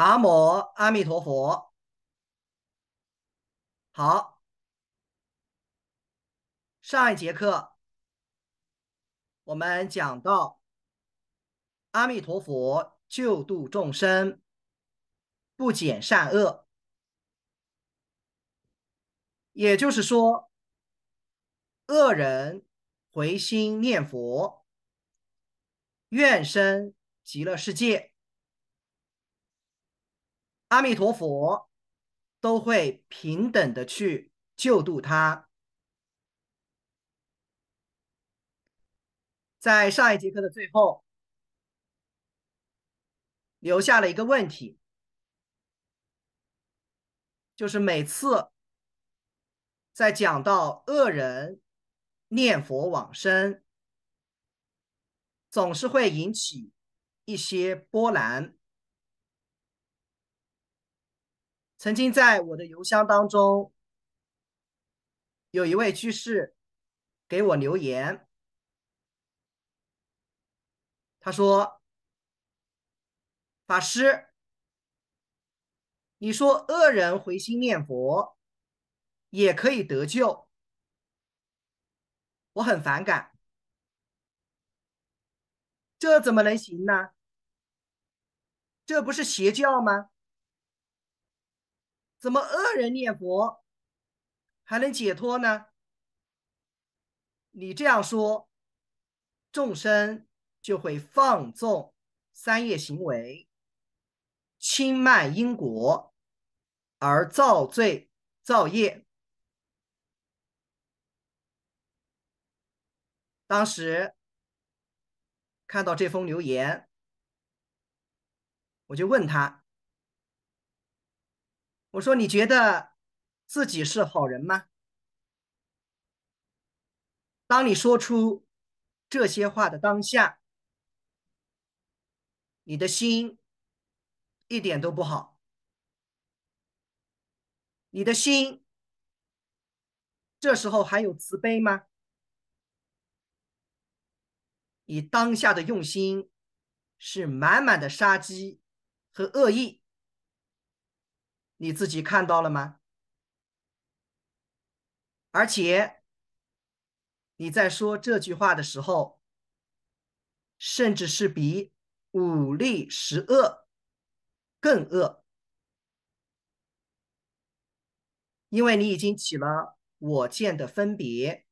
阿摩阿弥陀佛，好。上一节课我们讲到，阿弥陀佛救度众生，不减善恶。也就是说，恶人回心念佛，愿生极乐世界。阿弥陀佛都会平等的去救度他。在上一节课的最后，留下了一个问题，就是每次在讲到恶人念佛往生，总是会引起一些波澜。曾经在我的邮箱当中，有一位居士给我留言，他说：“法师，你说恶人回心念佛也可以得救，我很反感，这怎么能行呢？这不是邪教吗？”怎么恶人念佛还能解脱呢？你这样说，众生就会放纵三业行为，轻慢因果，而造罪造业。当时看到这封留言，我就问他。我说：“你觉得自己是好人吗？”当你说出这些话的当下，你的心一点都不好。你的心这时候还有慈悲吗？你当下的用心是满满的杀机和恶意。你自己看到了吗？而且你在说这句话的时候，甚至是比五力十恶更恶，因为你已经起了我见的分别。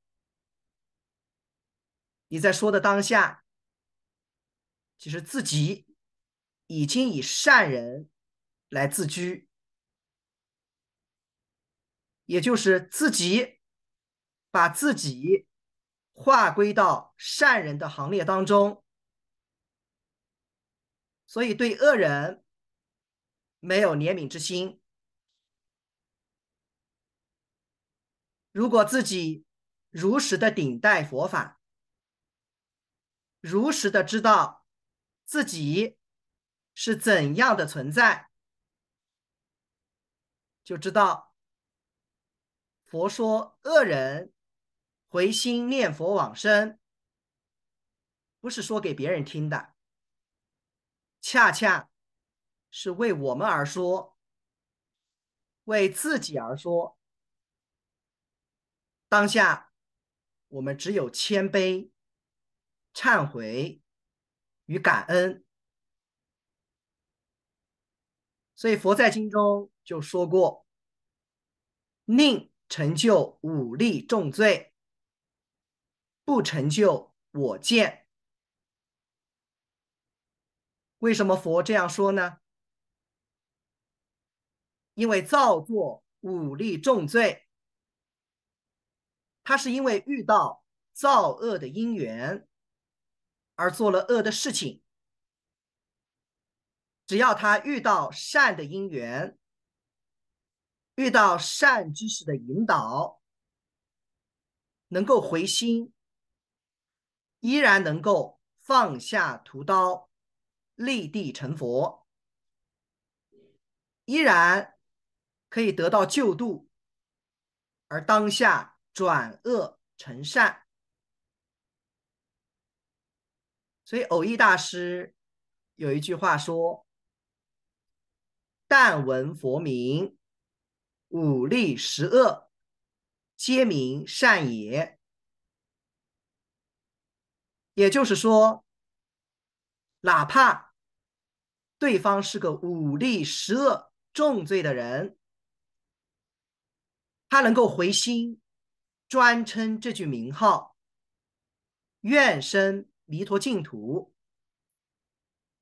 你在说的当下，其实自己已经以善人来自居。也就是自己把自己划归到善人的行列当中，所以对恶人没有怜悯之心。如果自己如实的顶戴佛法，如实的知道自己是怎样的存在，就知道。佛说恶人回心念佛往生，不是说给别人听的，恰恰是为我们而说，为自己而说。当下我们只有谦卑、忏悔与感恩，所以佛在经中就说过：宁。成就武力重罪，不成就我见。为什么佛这样说呢？因为造作武力重罪，他是因为遇到造恶的因缘而做了恶的事情。只要他遇到善的因缘。遇到善知识的引导，能够回心，依然能够放下屠刀，立地成佛，依然可以得到救度，而当下转恶成善。所以，偶益大师有一句话说：“但闻佛名。”五力十恶，皆名善也。也就是说，哪怕对方是个五力十恶重罪的人，他能够回心，专称这句名号，愿生弥陀净土，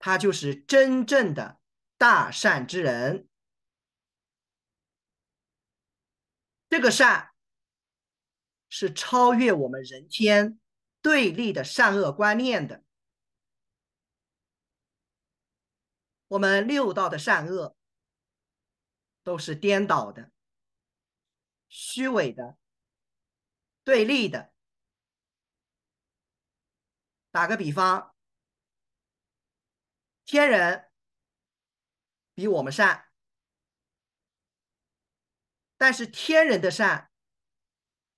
他就是真正的大善之人。这个善是超越我们人间对立的善恶观念的。我们六道的善恶都是颠倒的、虚伪的、对立的。打个比方，天人比我们善。但是天人的善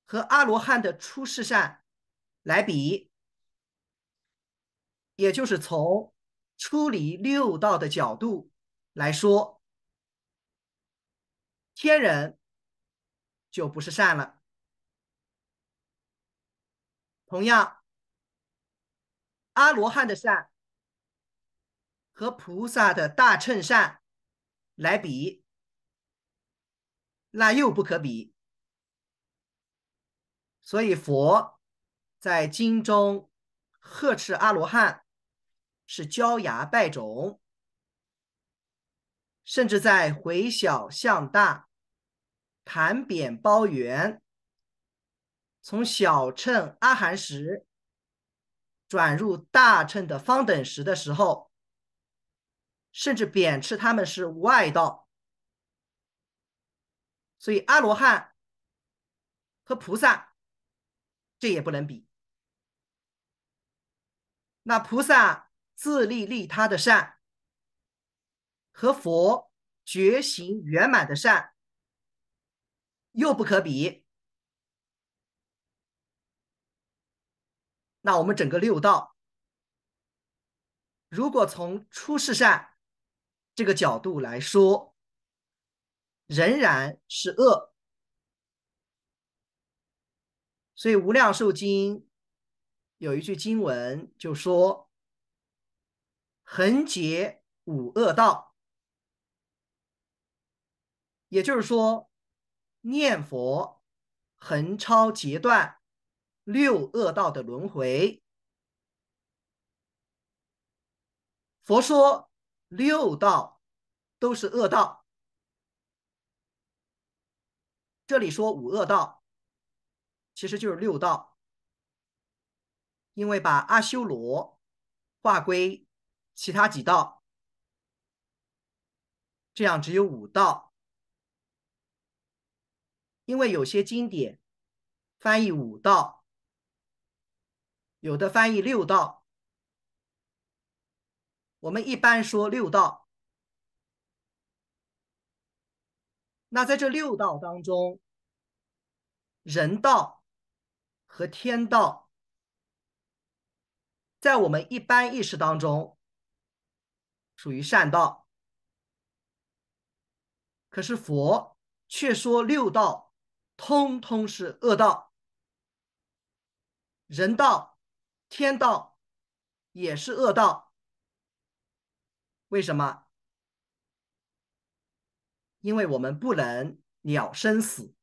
和阿罗汉的出世善来比，也就是从出离六道的角度来说，天人就不是善了。同样，阿罗汉的善和菩萨的大乘善来比。那又不可比，所以佛在经中呵斥阿罗汉是焦牙败种，甚至在回小向大、盘扁包圆，从小乘阿含时转入大乘的方等时的时候，甚至贬斥他们是外道。所以，阿罗汉和菩萨，这也不能比。那菩萨自利利他的善，和佛觉行圆满的善，又不可比。那我们整个六道，如果从出世善这个角度来说，仍然是恶，所以《无量寿经》有一句经文就说：“恒劫五恶道。”也就是说，念佛横超截断六恶道的轮回。佛说六道都是恶道。这里说五恶道，其实就是六道，因为把阿修罗划归其他几道，这样只有五道。因为有些经典翻译五道，有的翻译六道，我们一般说六道。那在这六道当中。人道和天道，在我们一般意识当中属于善道，可是佛却说六道通通是恶道，人道、天道也是恶道。为什么？因为我们不能了生死。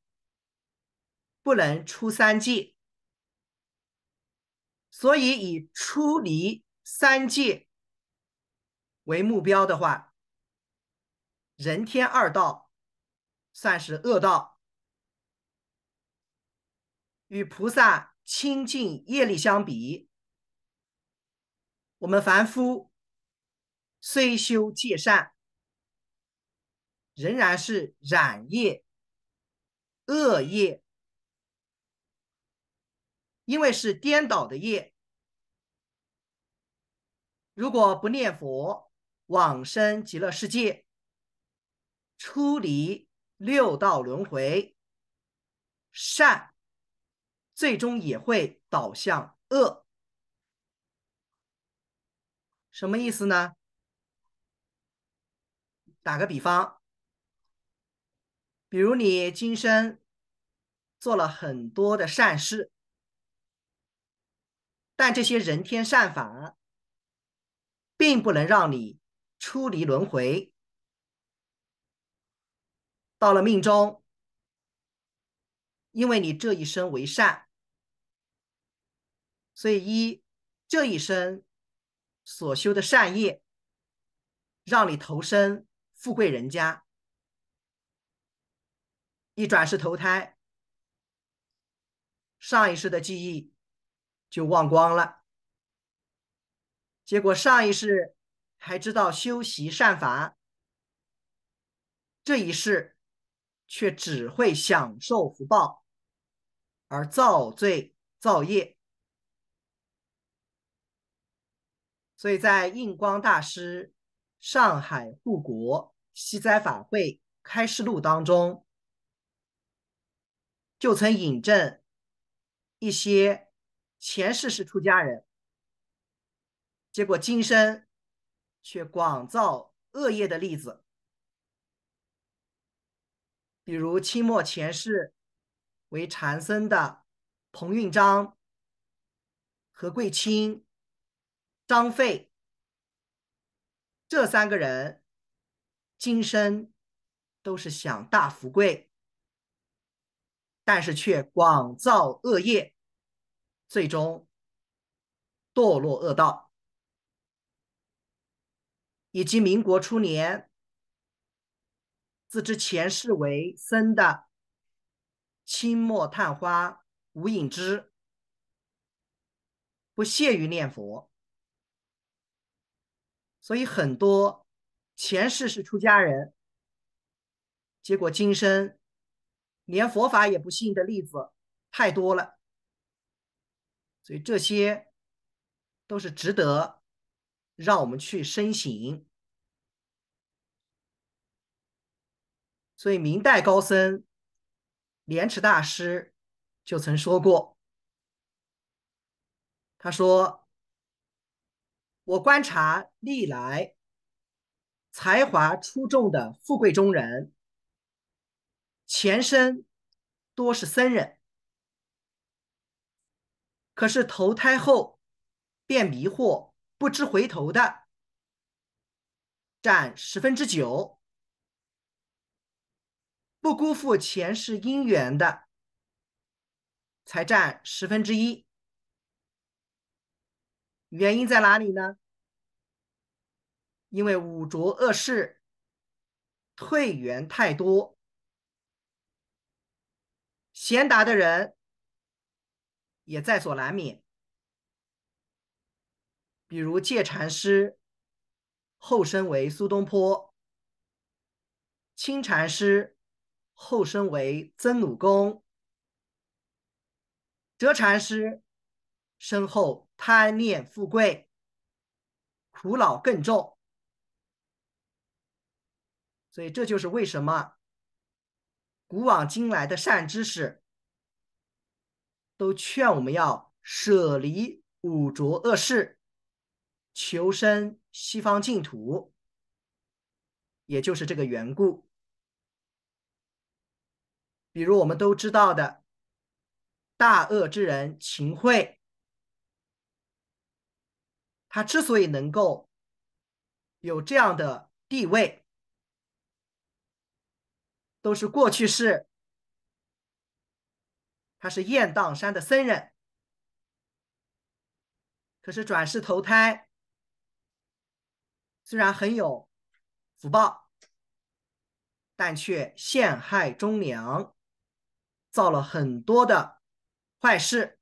不能出三界，所以以出离三界为目标的话，人天二道算是恶道。与菩萨清净业力相比，我们凡夫虽修戒善，仍然是染业、恶业。因为是颠倒的业，如果不念佛往生极乐世界，出离六道轮回，善最终也会导向恶。什么意思呢？打个比方，比如你今生做了很多的善事。但这些人天善法，并不能让你出离轮回。到了命中，因为你这一生为善，所以一这一生所修的善业，让你投身富贵人家。一转世投胎，上一世的记忆。就忘光了，结果上一世还知道修习善法，这一世却只会享受福报，而造罪造业。所以在印光大师《上海护国西灾法会开示录》当中，就曾引证一些。前世是出家人，结果今生却广造恶业的例子，比如清末前世为禅僧的彭蕴章、何桂清、张费这三个人，今生都是享大富贵，但是却广造恶业。最终堕落恶道，以及民国初年自知前世为僧的清末探花吴隐之，不屑于念佛，所以很多前世是出家人，结果今生连佛法也不信的例子太多了。所以这些都是值得让我们去深省。所以明代高僧莲池大师就曾说过：“他说，我观察历来才华出众的富贵中人，前身多是僧人。”可是投胎后，便迷惑不知回头的，占十分之九；不辜负前世姻缘的，才占十分之一。原因在哪里呢？因为五浊恶世，退缘太多，贤达的人。也在所难免。比如戒禅师后身为苏东坡，清禅师后身为曾鲁公，折禅师身后贪恋富贵，苦恼更重。所以这就是为什么古往今来的善知识。都劝我们要舍离五浊恶世，求生西方净土，也就是这个缘故。比如我们都知道的，大恶之人秦桧，他之所以能够有这样的地位，都是过去式。他是雁荡山的僧人，可是转世投胎，虽然很有福报，但却陷害忠良，造了很多的坏事。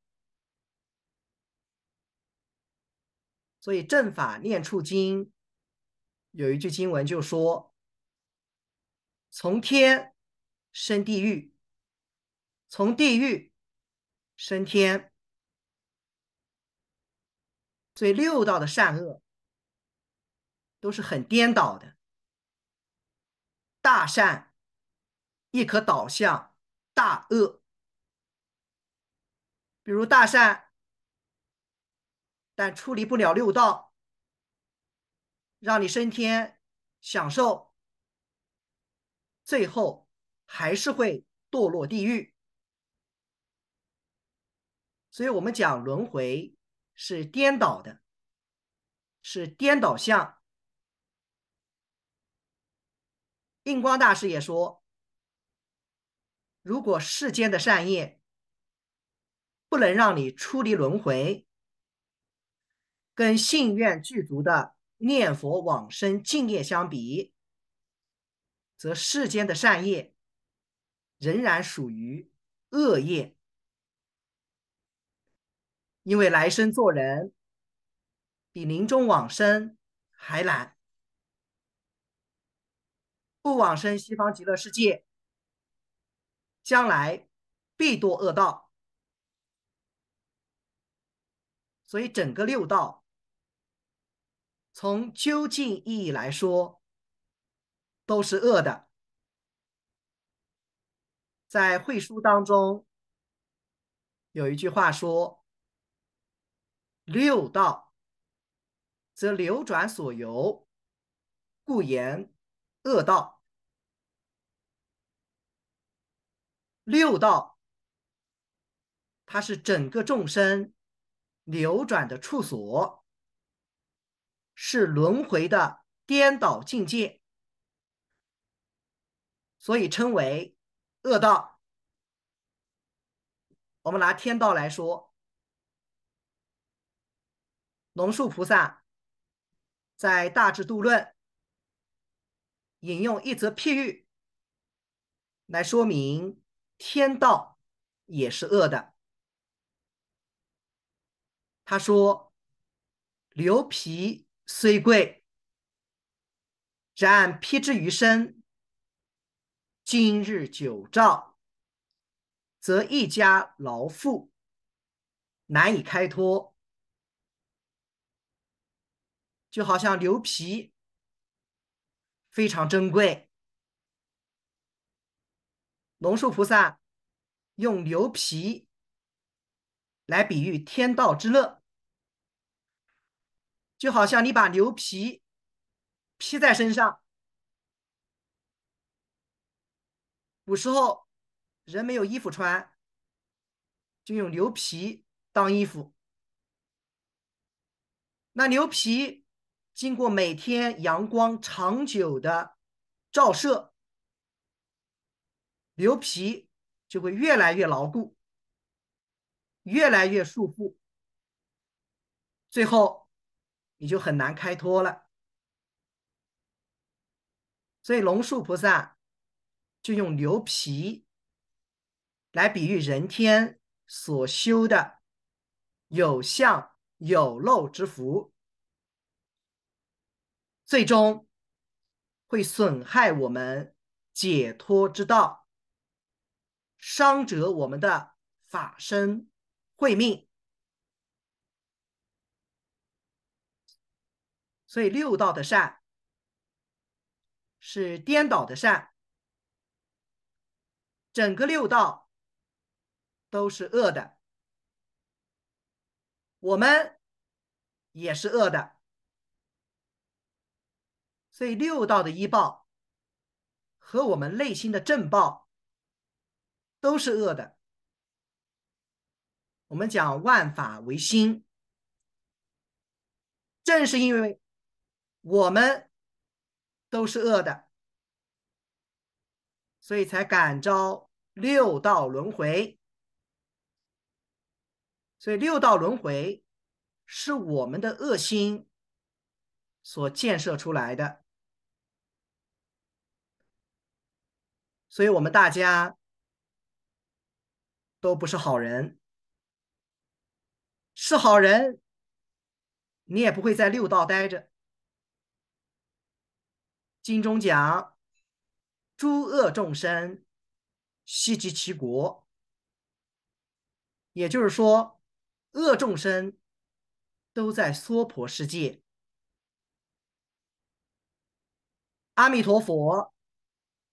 所以《正法念处经》有一句经文就说：“从天生地狱。”从地狱升天，所以六道的善恶都是很颠倒的。大善亦可导向大恶，比如大善，但处理不了六道，让你升天享受，最后还是会堕落地狱。所以我们讲轮回是颠倒的，是颠倒相。印光大师也说，如果世间的善业不能让你出离轮回，跟信愿具足的念佛往生净业相比，则世间的善业仍然属于恶业。因为来生做人比临终往生还难，不往生西方极乐世界，将来必堕恶道。所以整个六道，从究竟意义来说，都是恶的。在《会书当中有一句话说。六道，则流转所由，故言恶道。六道，它是整个众生流转的处所，是轮回的颠倒境界，所以称为恶道。我们拿天道来说。龙树菩萨在《大智度论》引用一则譬喻来说明天道也是恶的。他说：“牛皮虽贵，然披之于身，今日久照，则一家劳妇难以开脱。”就好像牛皮非常珍贵，龙树菩萨用牛皮来比喻天道之乐，就好像你把牛皮披在身上。古时候人没有衣服穿，就用牛皮当衣服，那牛皮。经过每天阳光长久的照射，牛皮就会越来越牢固，越来越束缚，最后你就很难开脱了。所以，龙树菩萨就用牛皮来比喻人天所修的有相有漏之福。最终会损害我们解脱之道，伤折我们的法身慧命。所以六道的善是颠倒的善，整个六道都是恶的，我们也是恶的。所以六道的医报和我们内心的正报都是恶的。我们讲万法唯心，正是因为我们都是恶的，所以才感召六道轮回。所以六道轮回是我们的恶心所建设出来的。所以我们大家都不是好人，是好人，你也不会在六道待着。经中讲，诸恶众生悉集其国，也就是说，恶众生都在娑婆世界。阿弥陀佛。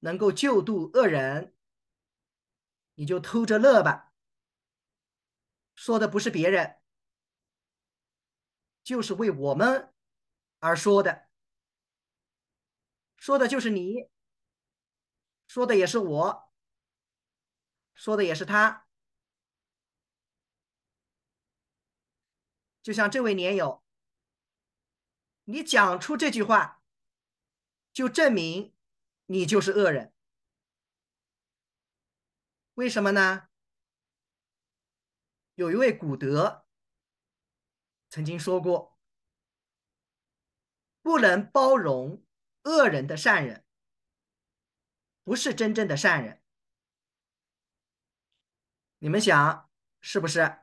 能够救度恶人，你就偷着乐吧。说的不是别人，就是为我们而说的。说的就是你，说的也是我，说的也是他。就像这位年友，你讲出这句话，就证明。你就是恶人，为什么呢？有一位古德曾经说过：“不能包容恶人的善人，不是真正的善人。”你们想是不是？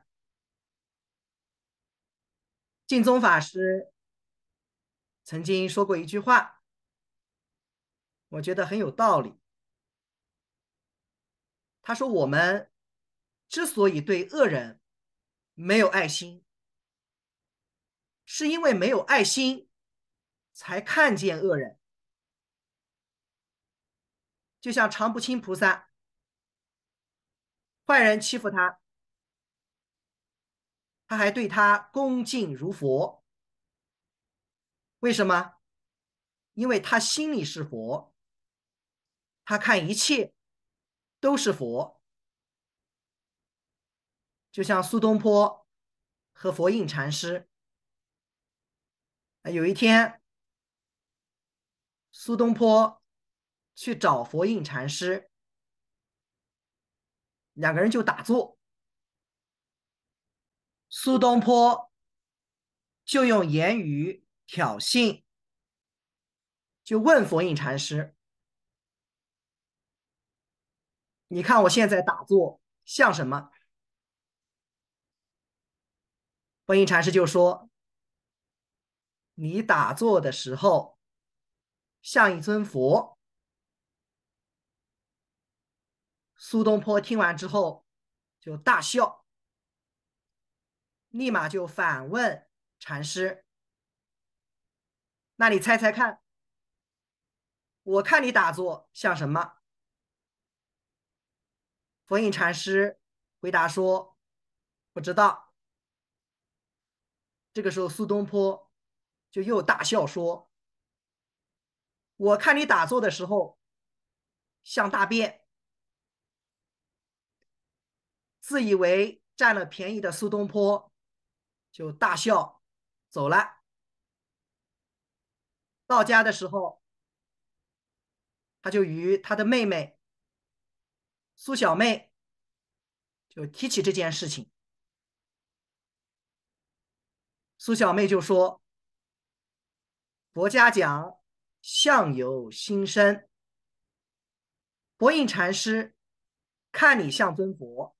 净宗法师曾经说过一句话。我觉得很有道理。他说：“我们之所以对恶人没有爱心，是因为没有爱心才看见恶人。就像常不清菩萨，坏人欺负他，他还对他恭敬如佛。为什么？因为他心里是佛。”他看一切都是佛，就像苏东坡和佛印禅师。啊，有一天，苏东坡去找佛印禅师，两个人就打坐。苏东坡就用言语挑衅，就问佛印禅师。你看我现在打坐像什么？观音禅师就说：“你打坐的时候像一尊佛。”苏东坡听完之后就大笑，立马就反问禅师：“那你猜猜看，我看你打坐像什么？”佛印禅师回答说：“不知道。”这个时候，苏东坡就又大笑说：“我看你打坐的时候像大便。”自以为占了便宜的苏东坡就大笑走了。到家的时候，他就与他的妹妹。苏小妹就提起这件事情，苏小妹就说：“佛家讲相由心生，佛印禅师看你像尊佛，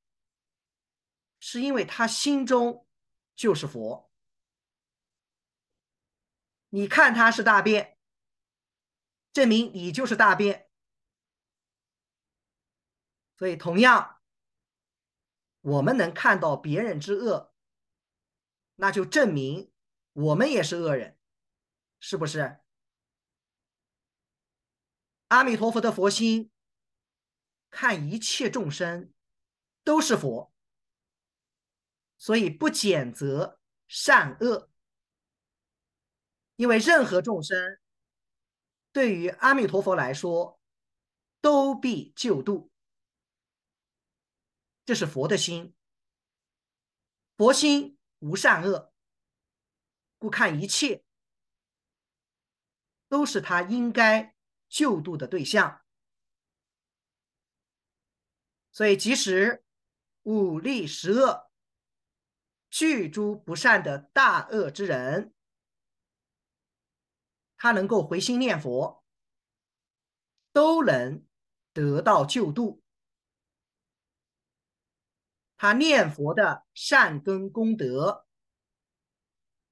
是因为他心中就是佛。你看他是大便，证明你就是大便。”所以，同样，我们能看到别人之恶，那就证明我们也是恶人，是不是？阿弥陀佛的佛心，看一切众生都是佛，所以不谴责善恶，因为任何众生对于阿弥陀佛来说都必救度。这是佛的心，佛心无善恶，故看一切都是他应该救度的对象。所以，即使五力十恶、具诸不善的大恶之人，他能够回心念佛，都能得到救度。他念佛的善根功德，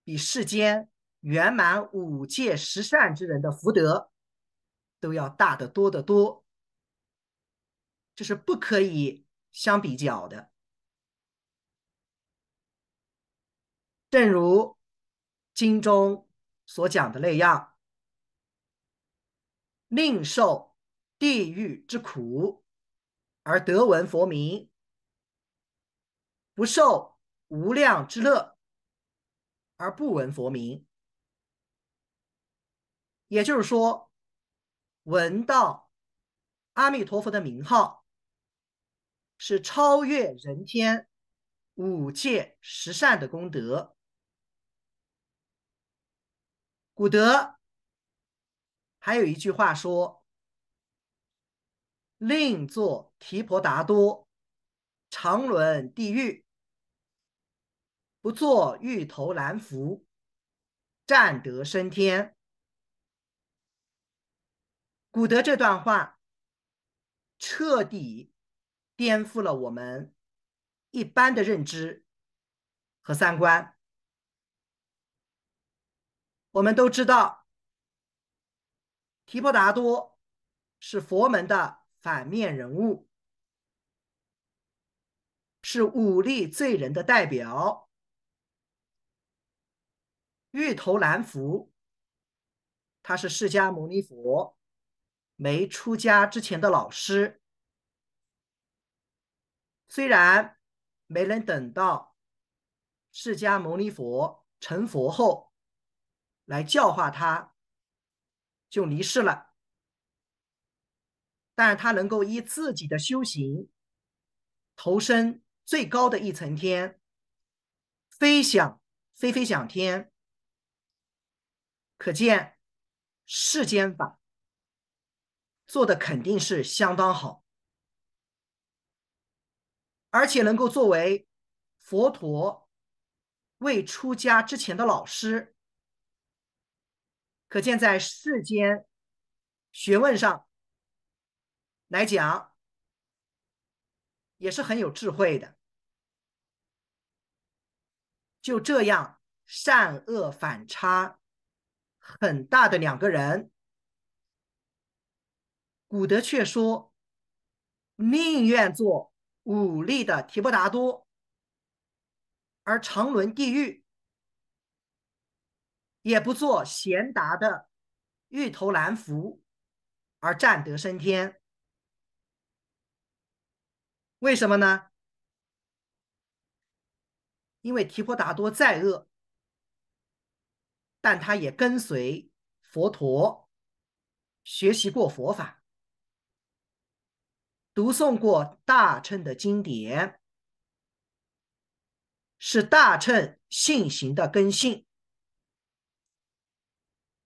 比世间圆满五戒十善之人的福德都要大得多得多，这是不可以相比较的。正如经中所讲的那样，宁受地狱之苦，而得闻佛名。不受无量之乐，而不闻佛名。也就是说，闻到阿弥陀佛的名号，是超越人天五界十善的功德。古德还有一句话说：“另作提婆达多，常伦地狱。”不作欲头难伏，占得升天。古德这段话彻底颠覆了我们一般的认知和三观。我们都知道，提婆达多是佛门的反面人物，是武力罪人的代表。玉头蓝佛，他是释迦牟尼佛没出家之前的老师。虽然没能等到释迦牟尼佛成佛后来教化他，就离世了，但是他能够依自己的修行，投身最高的一层天，飞翔飞飞享天。可见世间法做的肯定是相当好，而且能够作为佛陀未出家之前的老师，可见在世间学问上来讲也是很有智慧的。就这样，善恶反差。很大的两个人，古德却说，宁愿做武力的提婆达多，而长伦地狱，也不做贤达的玉头兰福，而战得升天。为什么呢？因为提婆达多再恶。但他也跟随佛陀学习过佛法，读诵过大乘的经典，是大乘信行的根性。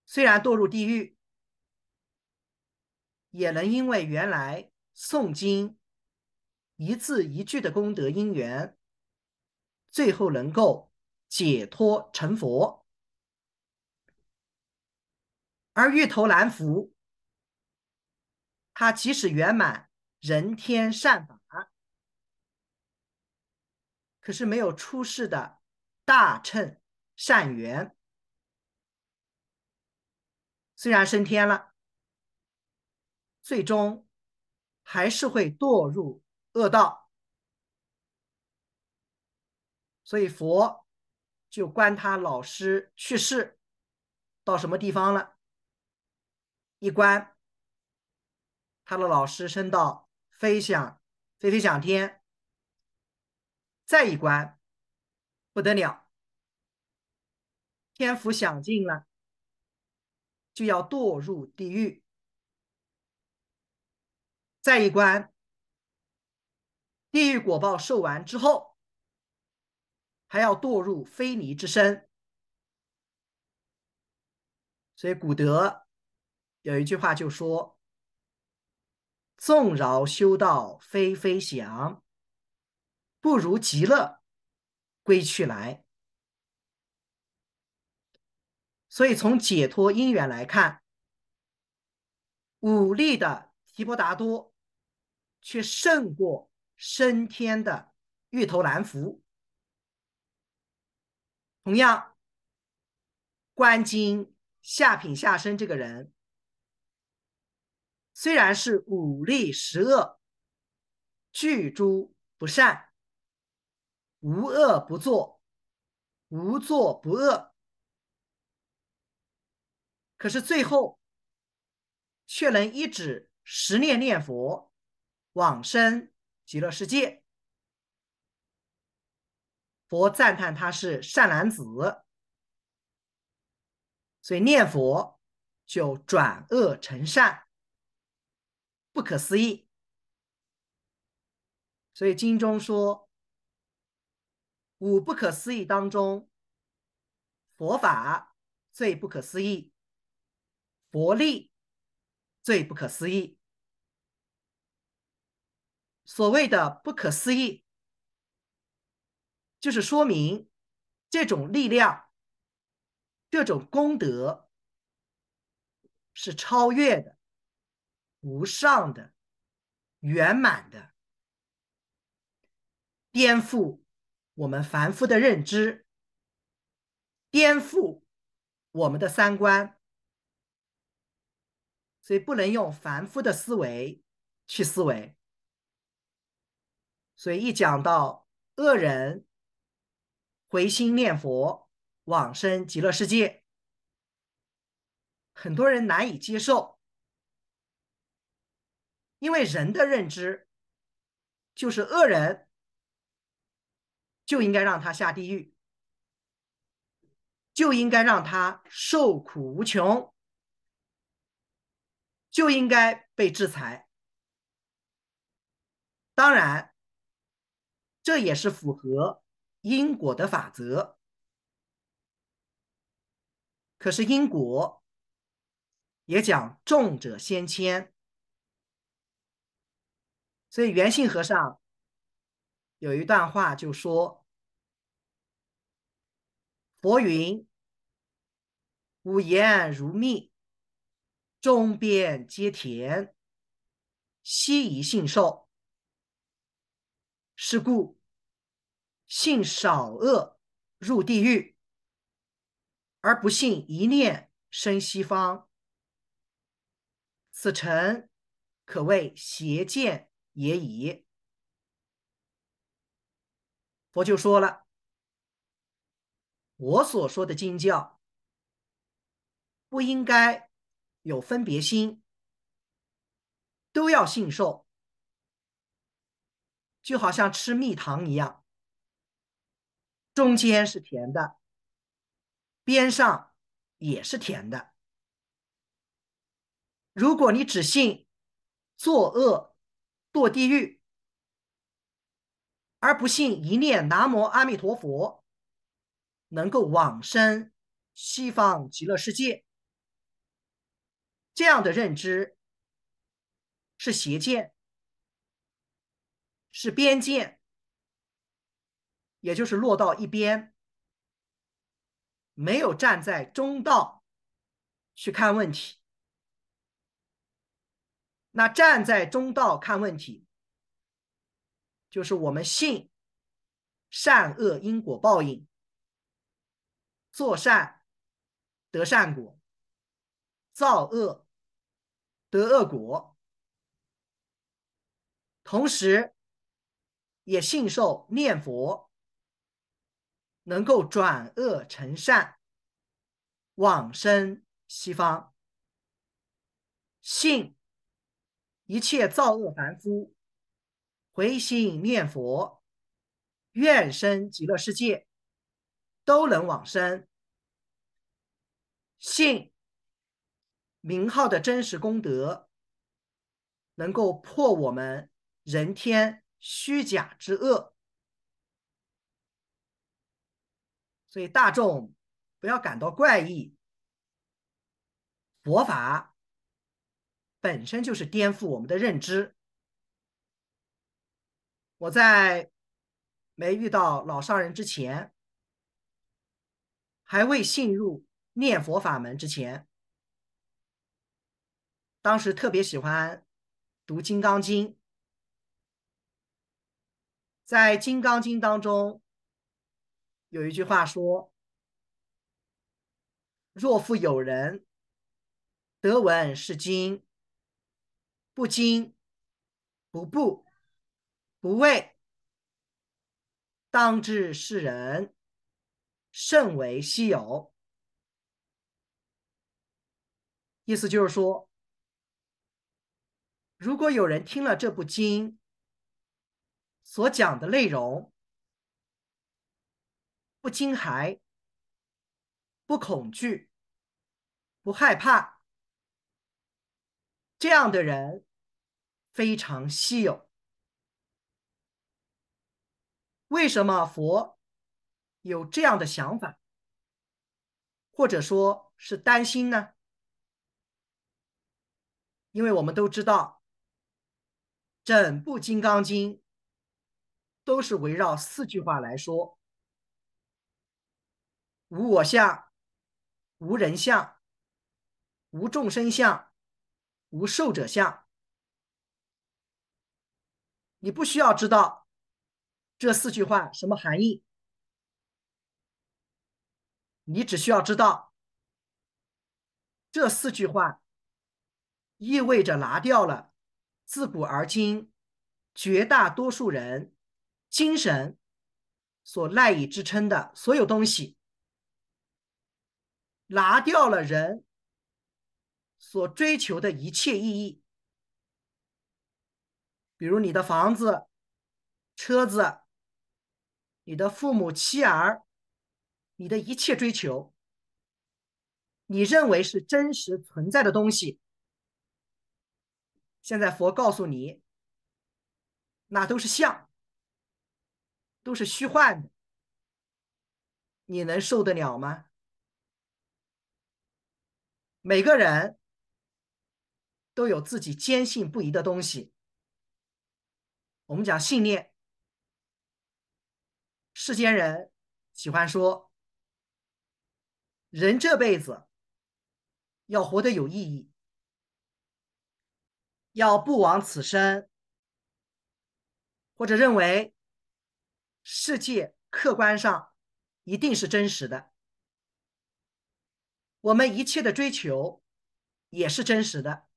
虽然堕入地狱，也能因为原来诵经一字一句的功德因缘，最后能够解脱成佛。而玉投兰福，他即使圆满人天善法，可是没有出世的大乘善缘，虽然升天了，最终还是会堕入恶道。所以佛就观他老师去世到什么地方了。一关，他的老师升到飞享飞飞向天，再一关，不得了，天府享尽了，就要堕入地狱。再一关，地狱果报受完之后，还要堕入非泥之身，所以古德。有一句话就说：“纵饶修道飞飞翔，不如极乐归去来。”所以从解脱因缘来看，武力的提婆达多却胜过升天的郁头蓝佛。同样，观经下品下生这个人。虽然是五力十恶，具诸不善，无恶不作，无作不恶，可是最后却能一指十念念佛，往生极乐世界。佛赞叹他是善男子，所以念佛就转恶成善。不可思议，所以经中说五不可思议当中，佛法最不可思议，佛力最不可思议。所谓的不可思议，就是说明这种力量、这种功德是超越的。无上的、圆满的，颠覆我们凡夫的认知，颠覆我们的三观，所以不能用凡夫的思维去思维。所以一讲到恶人回心念佛往生极乐世界，很多人难以接受。因为人的认知就是恶人就应该让他下地狱，就应该让他受苦无穷，就应该被制裁。当然，这也是符合因果的法则。可是因果也讲重者先迁，所以，圆信和尚有一段话就说：“佛云，五言如蜜，众变皆甜。悉以信受，是故信少恶入地狱，而不信一念生西方。此诚可谓邪见。”也已，佛就说了，我所说的经教不应该有分别心，都要信受，就好像吃蜜糖一样，中间是甜的，边上也是甜的。如果你只信作恶，堕地狱，而不信一念南无阿弥陀佛能够往生西方极乐世界，这样的认知是邪见，是边见，也就是落到一边，没有站在中道去看问题。那站在中道看问题，就是我们信善恶因果报应，做善得善果，造恶得恶果，同时也信受念佛能够转恶成善，往生西方，信。一切造恶凡夫，回心念佛，愿生极乐世界，都能往生。信名号的真实功德，能够破我们人天虚假之恶，所以大众不要感到怪异，佛法。本身就是颠覆我们的认知。我在没遇到老上人之前，还未信入念佛法门之前，当时特别喜欢读《金刚经》，在《金刚经》当中有一句话说：“若复有人得闻是经。”不惊，不怖，不畏，当至世人，甚为稀有。意思就是说，如果有人听了这部经所讲的内容，不惊，骇、不恐惧，不害怕。这样的人非常稀有。为什么佛有这样的想法，或者说是担心呢？因为我们都知道，整部《金刚经》都是围绕四句话来说：无我相，无人相，无众生相。无受者相，你不需要知道这四句话什么含义，你只需要知道这四句话意味着拿掉了自古而今绝大多数人精神所赖以支撑的所有东西，拿掉了人。所追求的一切意义，比如你的房子、车子、你的父母、妻儿、你的一切追求，你认为是真实存在的东西，现在佛告诉你，那都是相，都是虚幻的，你能受得了吗？每个人。都有自己坚信不疑的东西。我们讲信念。世间人喜欢说，人这辈子要活得有意义，要不枉此生，或者认为世界客观上一定是真实的，我们一切的追求也是真实的。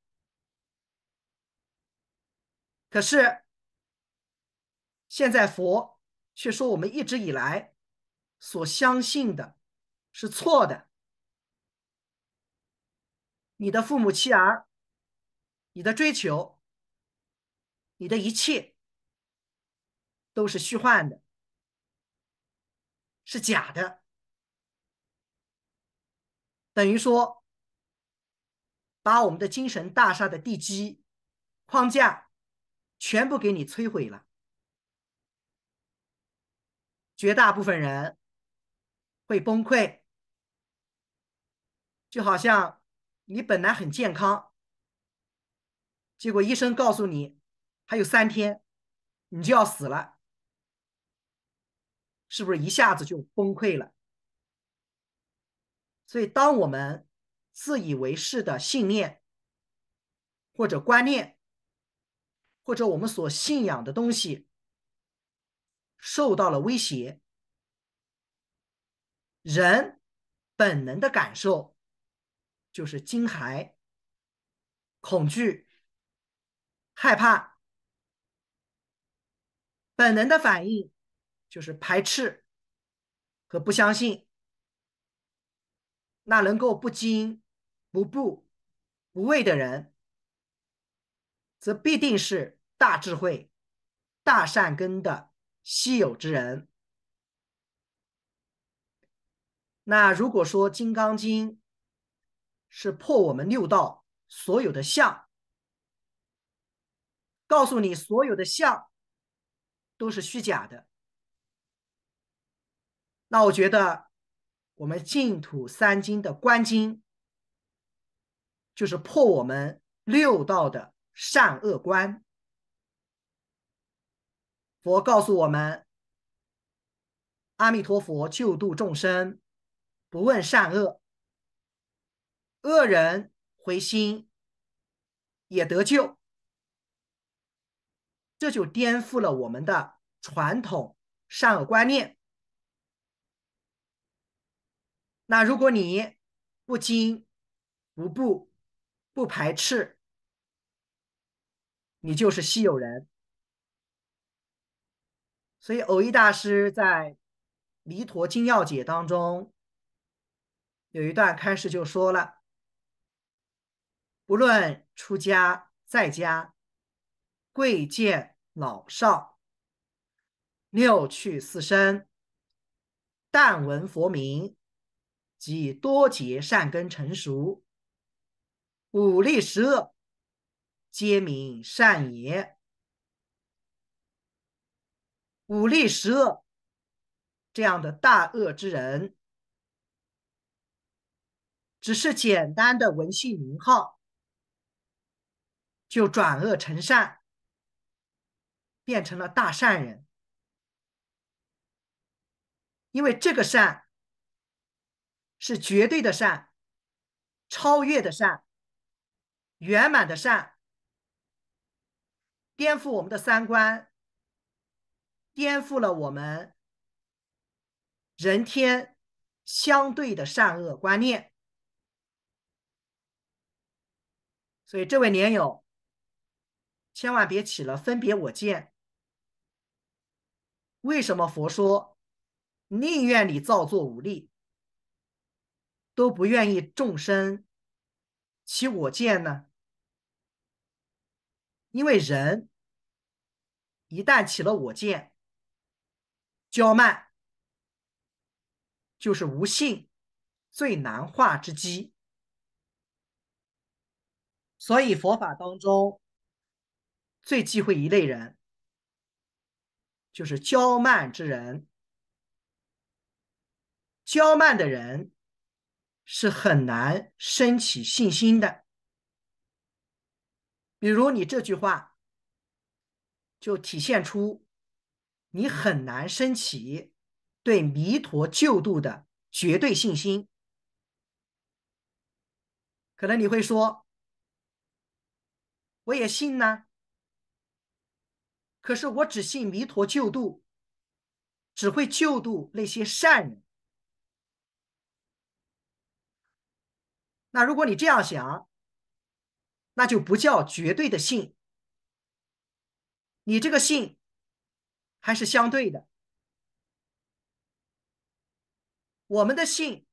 可是，现在佛却说，我们一直以来所相信的是错的。你的父母、妻儿，你的追求，你的一切，都是虚幻的，是假的。等于说，把我们的精神大厦的地基、框架。全部给你摧毁了，绝大部分人会崩溃，就好像你本来很健康，结果医生告诉你还有三天你就要死了，是不是一下子就崩溃了？所以，当我们自以为是的信念或者观念，或者我们所信仰的东西受到了威胁，人本能的感受就是惊骇、恐惧、害怕，本能的反应就是排斥和不相信。那能够不惊、不怖、不畏的人。则必定是大智慧、大善根的稀有之人。那如果说《金刚经》是破我们六道所有的相，告诉你所有的相都是虚假的，那我觉得我们净土三经的观经就是破我们六道的。善恶观，佛告诉我们：“阿弥陀佛，救度众生，不问善恶，恶人回心也得救。”这就颠覆了我们的传统善恶观念。那如果你不惊、不怖、不排斥，你就是稀有人，所以偶一大师在《弥陀经要解》当中有一段开始就说了：不论出家在家、贵贱老少，六趣四生，但闻佛名，即多结善根成熟，五力十恶。皆名善也，五力十恶这样的大恶之人，只是简单的文姓名号，就转恶成善，变成了大善人。因为这个善是绝对的善，超越的善，圆满的善。颠覆我们的三观，颠覆了我们人天相对的善恶观念。所以这位年友，千万别起了分别我见。为什么佛说宁愿你造作无力，都不愿意众生起我见呢？因为人一旦起了我见、骄慢，就是无信最难化之机。所以佛法当中最忌讳一类人，就是骄慢之人。骄慢的人是很难升起信心的。比如你这句话，就体现出你很难升起对弥陀救度的绝对信心。可能你会说：“我也信呢，可是我只信弥陀救度，只会救度那些善人。”那如果你这样想，那就不叫绝对的信，你这个信还是相对的。我们的信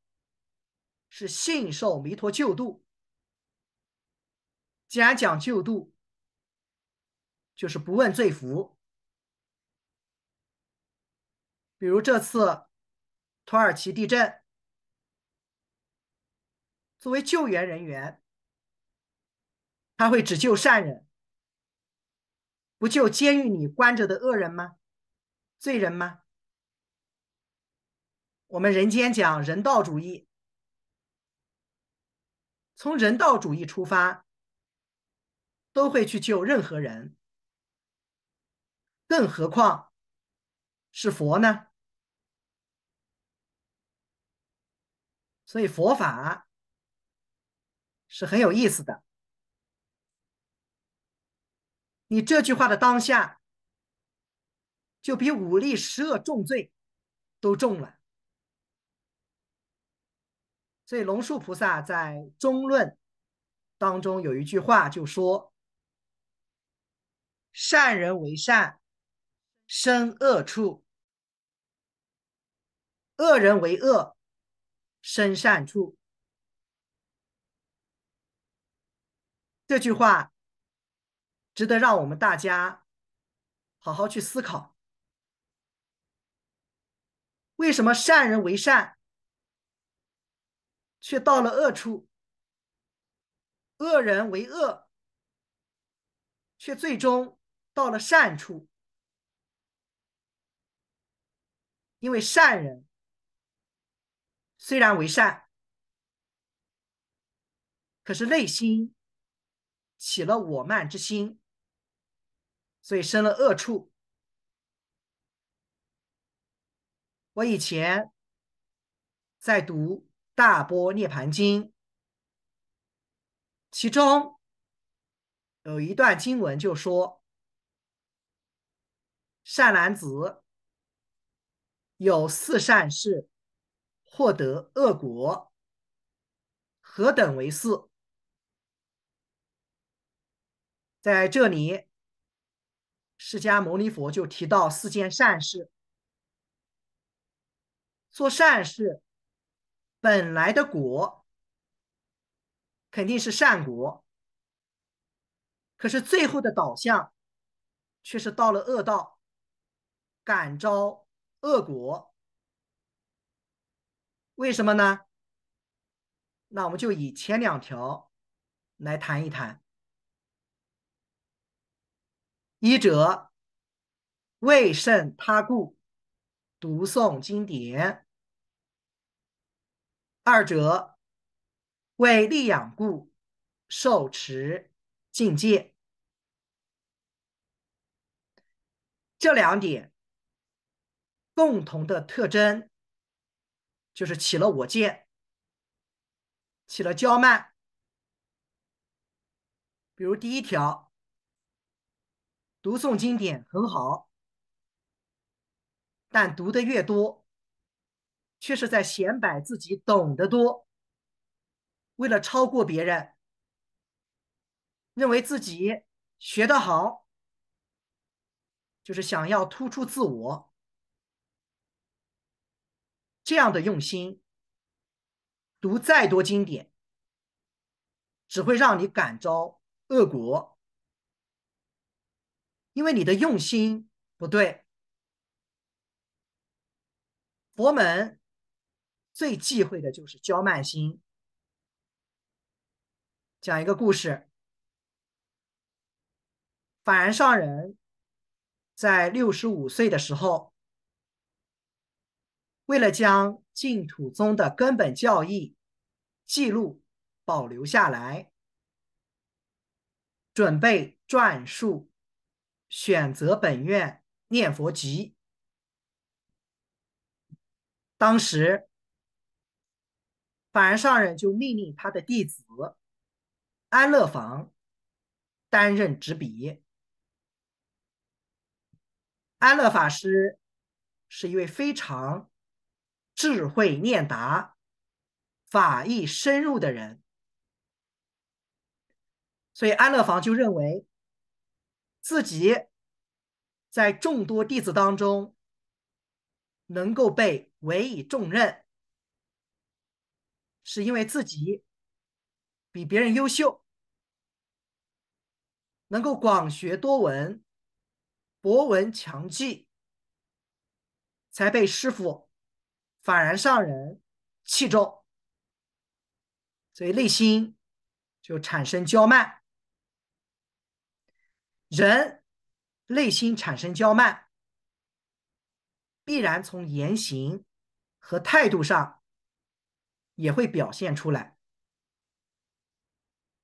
是信受弥陀救度。既然讲救度，就是不问罪福。比如这次土耳其地震，作为救援人员。他会只救善人，不救监狱里关着的恶人吗？罪人吗？我们人间讲人道主义，从人道主义出发，都会去救任何人，更何况是佛呢？所以佛法是很有意思的。你这句话的当下，就比五力十恶重罪都重了。所以龙树菩萨在《中论》当中有一句话就说：“善人为善，生恶处；恶人为恶，生善处。”这句话。值得让我们大家好好去思考：为什么善人为善，却到了恶处；恶人为恶，却最终到了善处？因为善人虽然为善，可是内心起了我慢之心。所以生了恶处。我以前在读《大波涅盘经》，其中有一段经文就说：“善男子，有四善事获得恶果，何等为四？”在这里。释迦牟尼佛就提到四件善事。做善事，本来的果肯定是善果，可是最后的导向却是到了恶道，感召恶果。为什么呢？那我们就以前两条来谈一谈。一者为胜他故，读诵经典；二者为利养故，受持境界。这两点共同的特征，就是起了我见，起了骄慢。比如第一条。读诵经典很好，但读的越多，却是在显摆自己懂得多，为了超过别人，认为自己学得好，就是想要突出自我，这样的用心，读再多经典，只会让你感召恶果。因为你的用心不对，佛门最忌讳的就是骄慢心。讲一个故事：法然上人在六十五岁的时候，为了将净土宗的根本教义记录保留下来，准备撰述。选择本院念佛集，当时，法然上人就命令他的弟子安乐房担任执笔。安乐法师是一位非常智慧、念达、法意深入的人，所以安乐房就认为。自己在众多弟子当中能够被委以重任，是因为自己比别人优秀，能够广学多闻、博闻强记，才被师傅法然上人器重，所以内心就产生骄慢。人内心产生娇慢，必然从言行和态度上也会表现出来，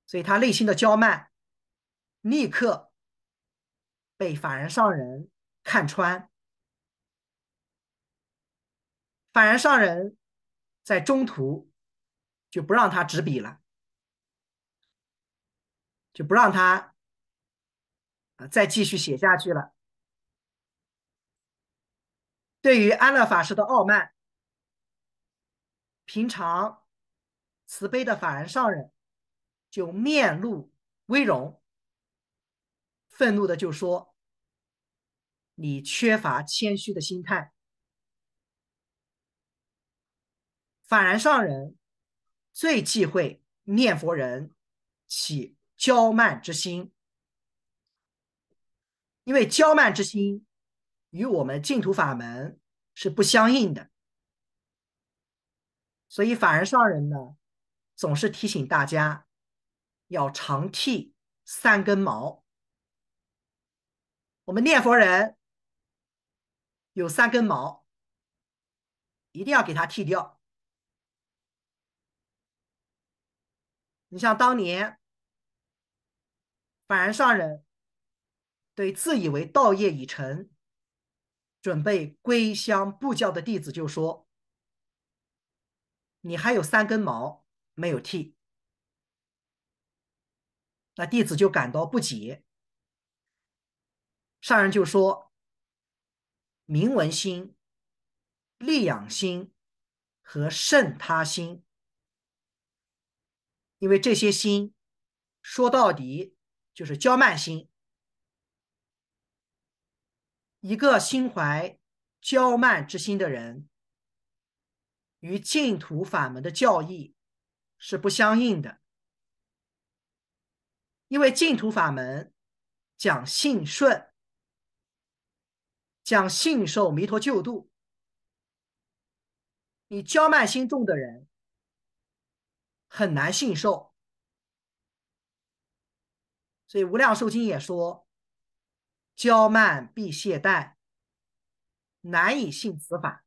所以他内心的娇慢立刻被法人上人看穿，法人上人在中途就不让他执笔了，就不让他。啊！再继续写下去了。对于安乐法师的傲慢，平常慈悲的法然上人就面露微容，愤怒的就说：“你缺乏谦虚的心态。”法然上人最忌讳念佛人起骄慢之心。因为骄慢之心与我们净土法门是不相应的，所以法然上人呢，总是提醒大家要常剃三根毛。我们念佛人有三根毛，一定要给它剃掉。你像当年法然上人。对自以为道业已成，准备归乡布教的弟子就说：“你还有三根毛没有剃。”那弟子就感到不解。上人就说：“明文心、利养心和胜他心，因为这些心，说到底就是骄慢心。”一个心怀骄慢之心的人，与净土法门的教义是不相应的，因为净土法门讲信顺，讲信受弥陀救度。你骄慢心重的人很难信受，所以无量寿经也说。骄慢必懈怠，难以信此法。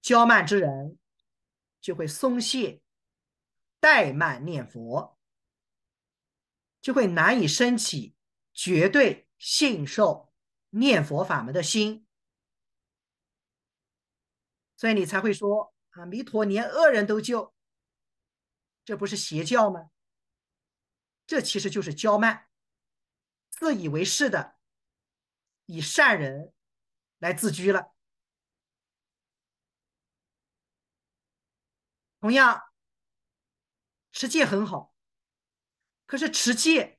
骄慢之人就会松懈怠慢念佛，就会难以升起绝对信受念佛法门的心。所以你才会说啊，弥陀连恶人都救，这不是邪教吗？这其实就是骄慢。自以为是的，以善人来自居了。同样，持戒很好，可是持戒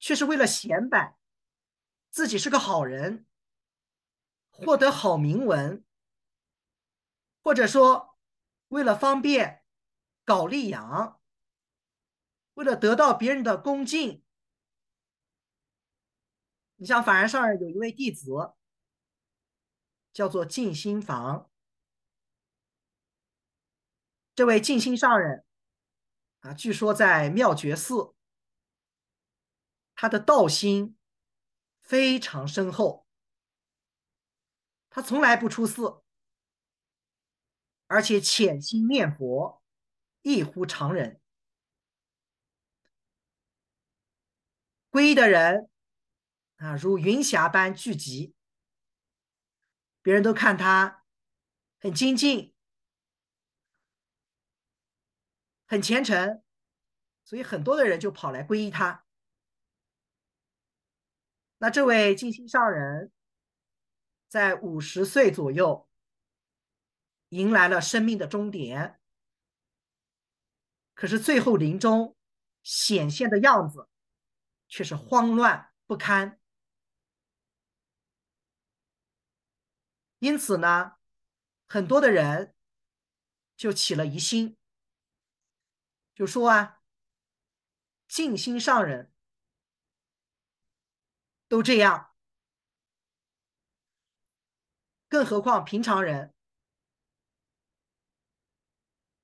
却是为了显摆自己是个好人，获得好名闻，或者说为了方便搞利养，为了得到别人的恭敬。你像法然上人有一位弟子，叫做静心房。这位静心上人，啊，据说在妙觉寺，他的道心非常深厚，他从来不出寺，而且潜心念佛，异乎常人，皈依的人。啊，如云霞般聚集，别人都看他很精进，很虔诚，所以很多的人就跑来皈依他。那这位静心上人，在五十岁左右，迎来了生命的终点。可是最后临终显现的样子，却是慌乱不堪。因此呢，很多的人就起了疑心，就说啊，静心上人都这样，更何况平常人，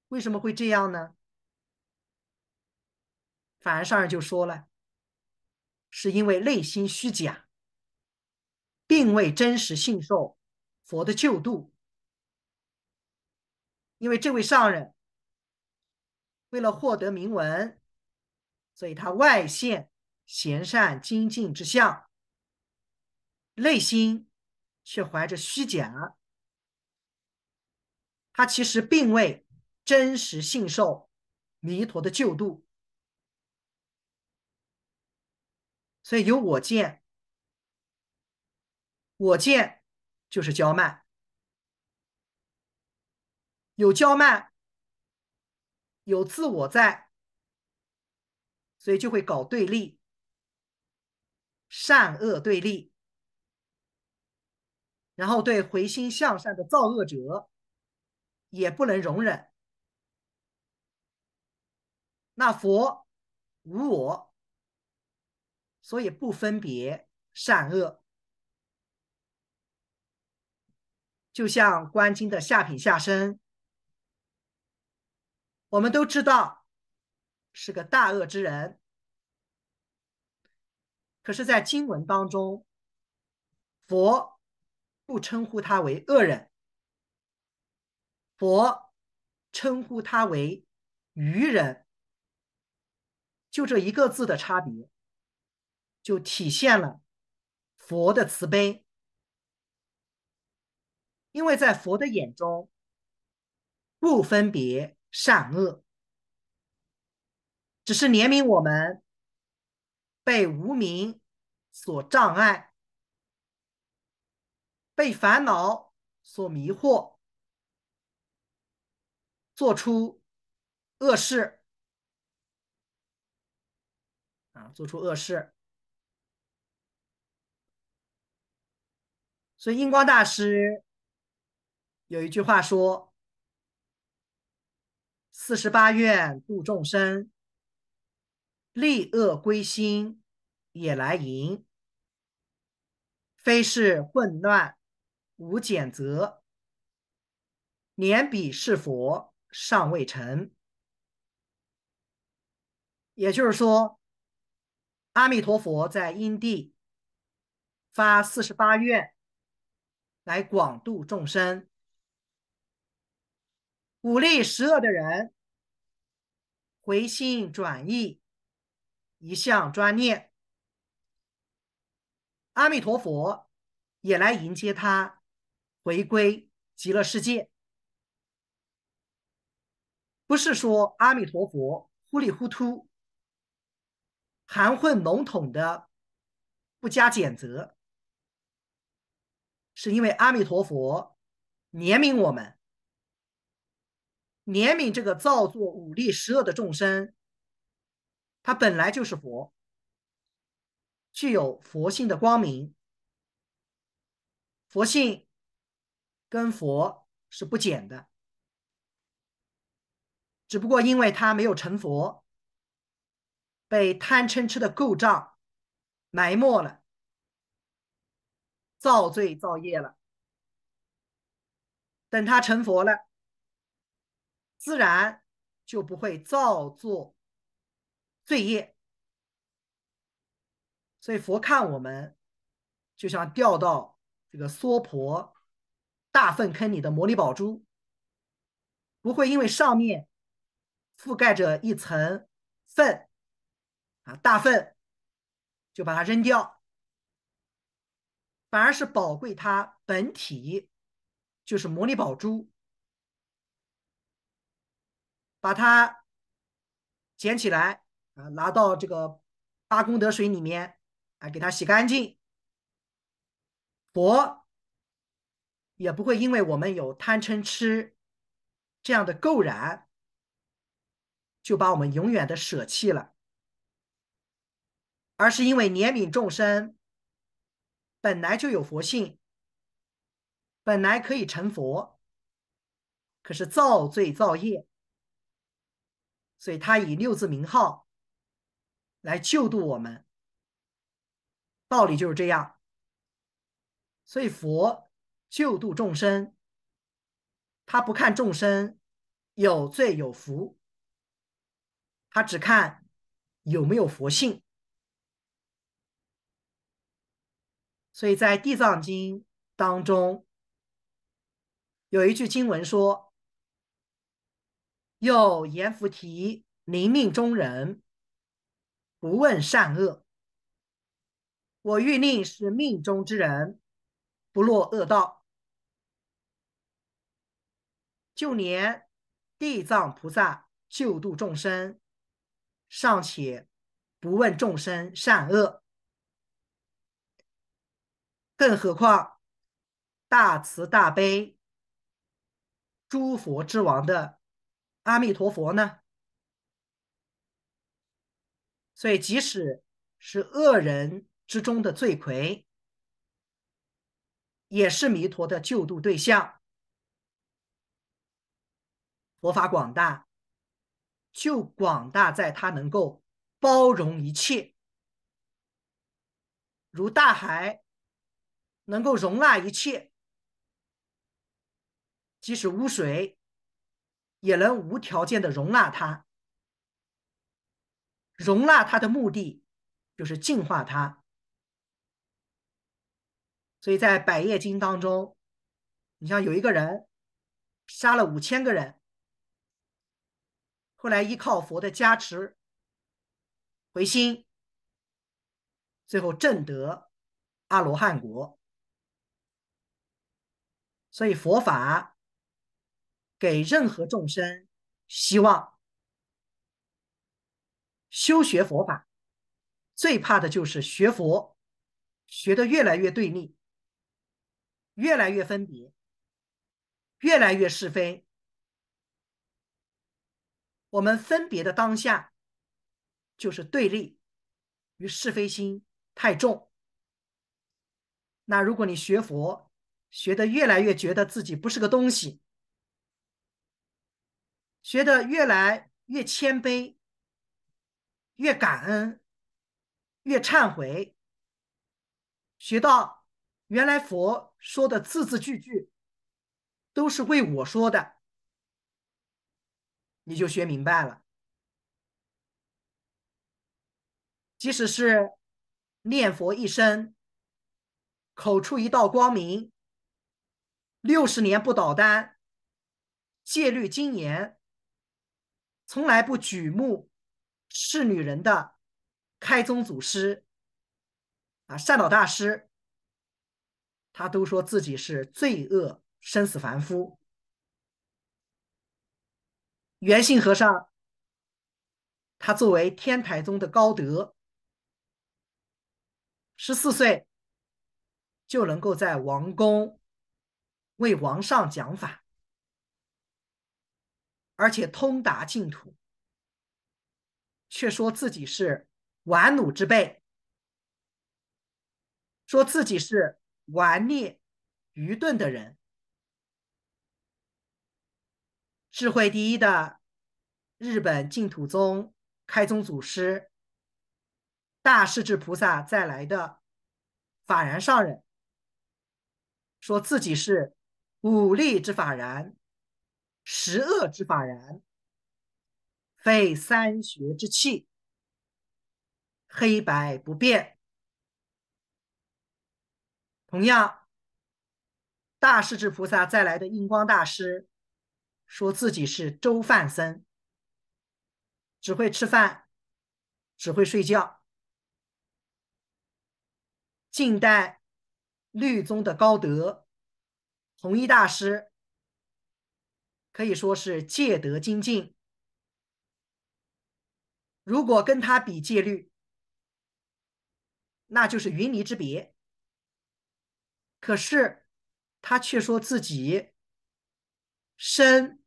为什么会这样呢？而上人就说了，是因为内心虚假，并未真实信受。佛的救度，因为这位上人为了获得名文，所以他外现贤善精进之相，内心却怀着虚假。他其实并未真实信受弥陀的救度，所以有我见，我见。就是骄慢，有骄慢，有自我在，所以就会搞对立，善恶对立，然后对回心向善的造恶者也不能容忍。那佛无我，所以不分别善恶。就像观金的下品下身。我们都知道是个大恶之人。可是，在经文当中，佛不称呼他为恶人，佛称呼他为愚人。就这一个字的差别，就体现了佛的慈悲。因为在佛的眼中，不分别善恶，只是怜悯我们被无名所障碍，被烦恼所迷惑，做出恶事啊，做出恶事。所以印光大师。有一句话说：“四十八愿度众生，利恶归心也来迎。非是混乱无减则，年彼是佛尚未成。”也就是说，阿弥陀佛在因地发四十八愿，来广度众生。鼓励十恶的人回心转意，一向专念阿弥陀佛，也来迎接他回归极乐世界。不是说阿弥陀佛糊里糊涂、含混笼统的不加检责，是因为阿弥陀佛怜悯我们。怜悯这个造作五力十恶的众生，他本来就是佛，具有佛性的光明。佛性跟佛是不减的，只不过因为他没有成佛，被贪嗔痴的垢障埋没了，造罪造业了。等他成佛了。自然就不会造作罪业，所以佛看我们就像掉到这个娑婆大粪坑里的摩尼宝珠，不会因为上面覆盖着一层粪啊大粪就把它扔掉，反而是宝贵它本体就是摩尼宝珠。把它捡起来啊，拿到这个八功德水里面啊，给它洗干净。佛也不会因为我们有贪嗔痴这样的垢染，就把我们永远的舍弃了，而是因为怜悯众生，本来就有佛性，本来可以成佛，可是造罪造业。所以他以六字名号来救度我们，道理就是这样。所以佛救度众生，他不看众生有罪有福，他只看有没有佛性。所以在《地藏经》当中有一句经文说。又阎浮提灵命中人，不问善恶。我欲令是命中之人，不落恶道。就连地藏菩萨救度众生，尚且不问众生善恶，更何况大慈大悲、诸佛之王的。阿弥陀佛呢？所以，即使是恶人之中的罪魁，也是弥陀的救度对象。佛法广大，就广大在它能够包容一切，如大海能够容纳一切，即使污水。也能无条件的容纳它，容纳它的目的就是净化它。所以在《百业经》当中，你像有一个人杀了五千个人，后来依靠佛的加持回心，最后证得阿罗汉果。所以佛法。给任何众生希望。修学佛法，最怕的就是学佛学的越来越对立，越来越分别，越来越是非。我们分别的当下，就是对立与是非心太重。那如果你学佛学的越来越觉得自己不是个东西。学的越来越谦卑，越感恩，越忏悔。学到原来佛说的字字句句，都是为我说的，你就学明白了。即使是念佛一生，口出一道光明，六十年不倒单，戒律精严。从来不举目视女人的开宗祖师啊，善导大师，他都说自己是罪恶生死凡夫。圆信和尚，他作为天台宗的高德，十四岁就能够在王宫为王上讲法。而且通达净土，却说自己是顽弩之辈，说自己是顽劣愚钝的人。智慧第一的日本净土宗开宗祖师大势至菩萨再来的法然上人，说自己是武力之法然。十恶之法然，非三学之器，黑白不变。同样，大势至菩萨再来的印光大师，说自己是粥饭僧，只会吃饭，只会睡觉。近代律宗的高德弘一大师。可以说是戒得精进。如果跟他比戒律，那就是云泥之别。可是他却说自己身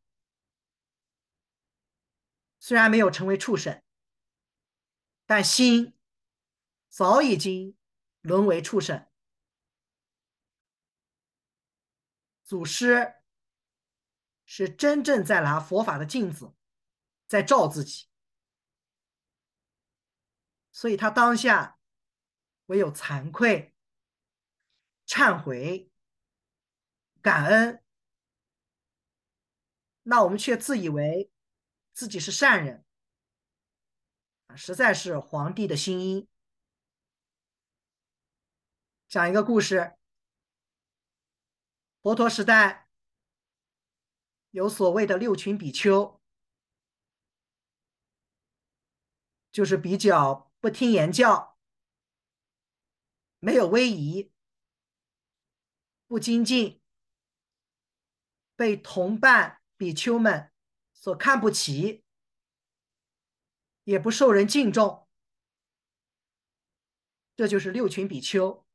虽然没有成为畜生，但心早已经沦为畜生。祖师。是真正在拿佛法的镜子，在照自己，所以他当下唯有惭愧、忏悔、感恩。那我们却自以为自己是善人，实在是皇帝的新衣。讲一个故事：佛陀时代。有所谓的六群比丘，就是比较不听言教，没有威仪，不精进，被同伴比丘们所看不起，也不受人敬重。这就是六群比丘。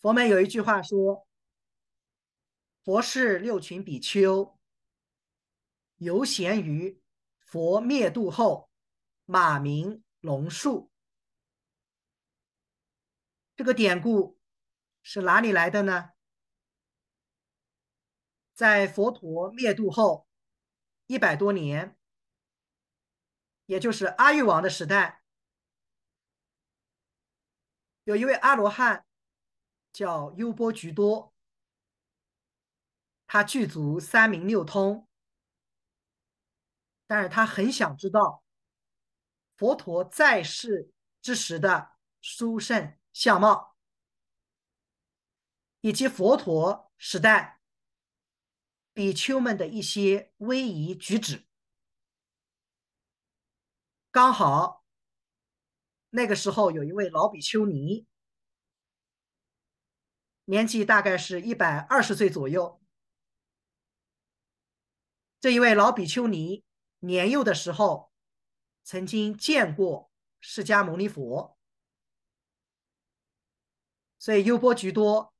佛门有一句话说。佛是六群比丘游闲于佛灭度后，马鸣龙树。这个典故是哪里来的呢？在佛陀灭度后一百多年，也就是阿育王的时代，有一位阿罗汉叫优波菊多。他具足三明六通，但是他很想知道佛陀在世之时的殊胜相貌，以及佛陀时代比丘们的一些威仪举止。刚好那个时候有一位老比丘尼，年纪大概是一百二十岁左右。这一位老比丘尼年幼的时候，曾经见过释迦牟尼佛，所以优波居多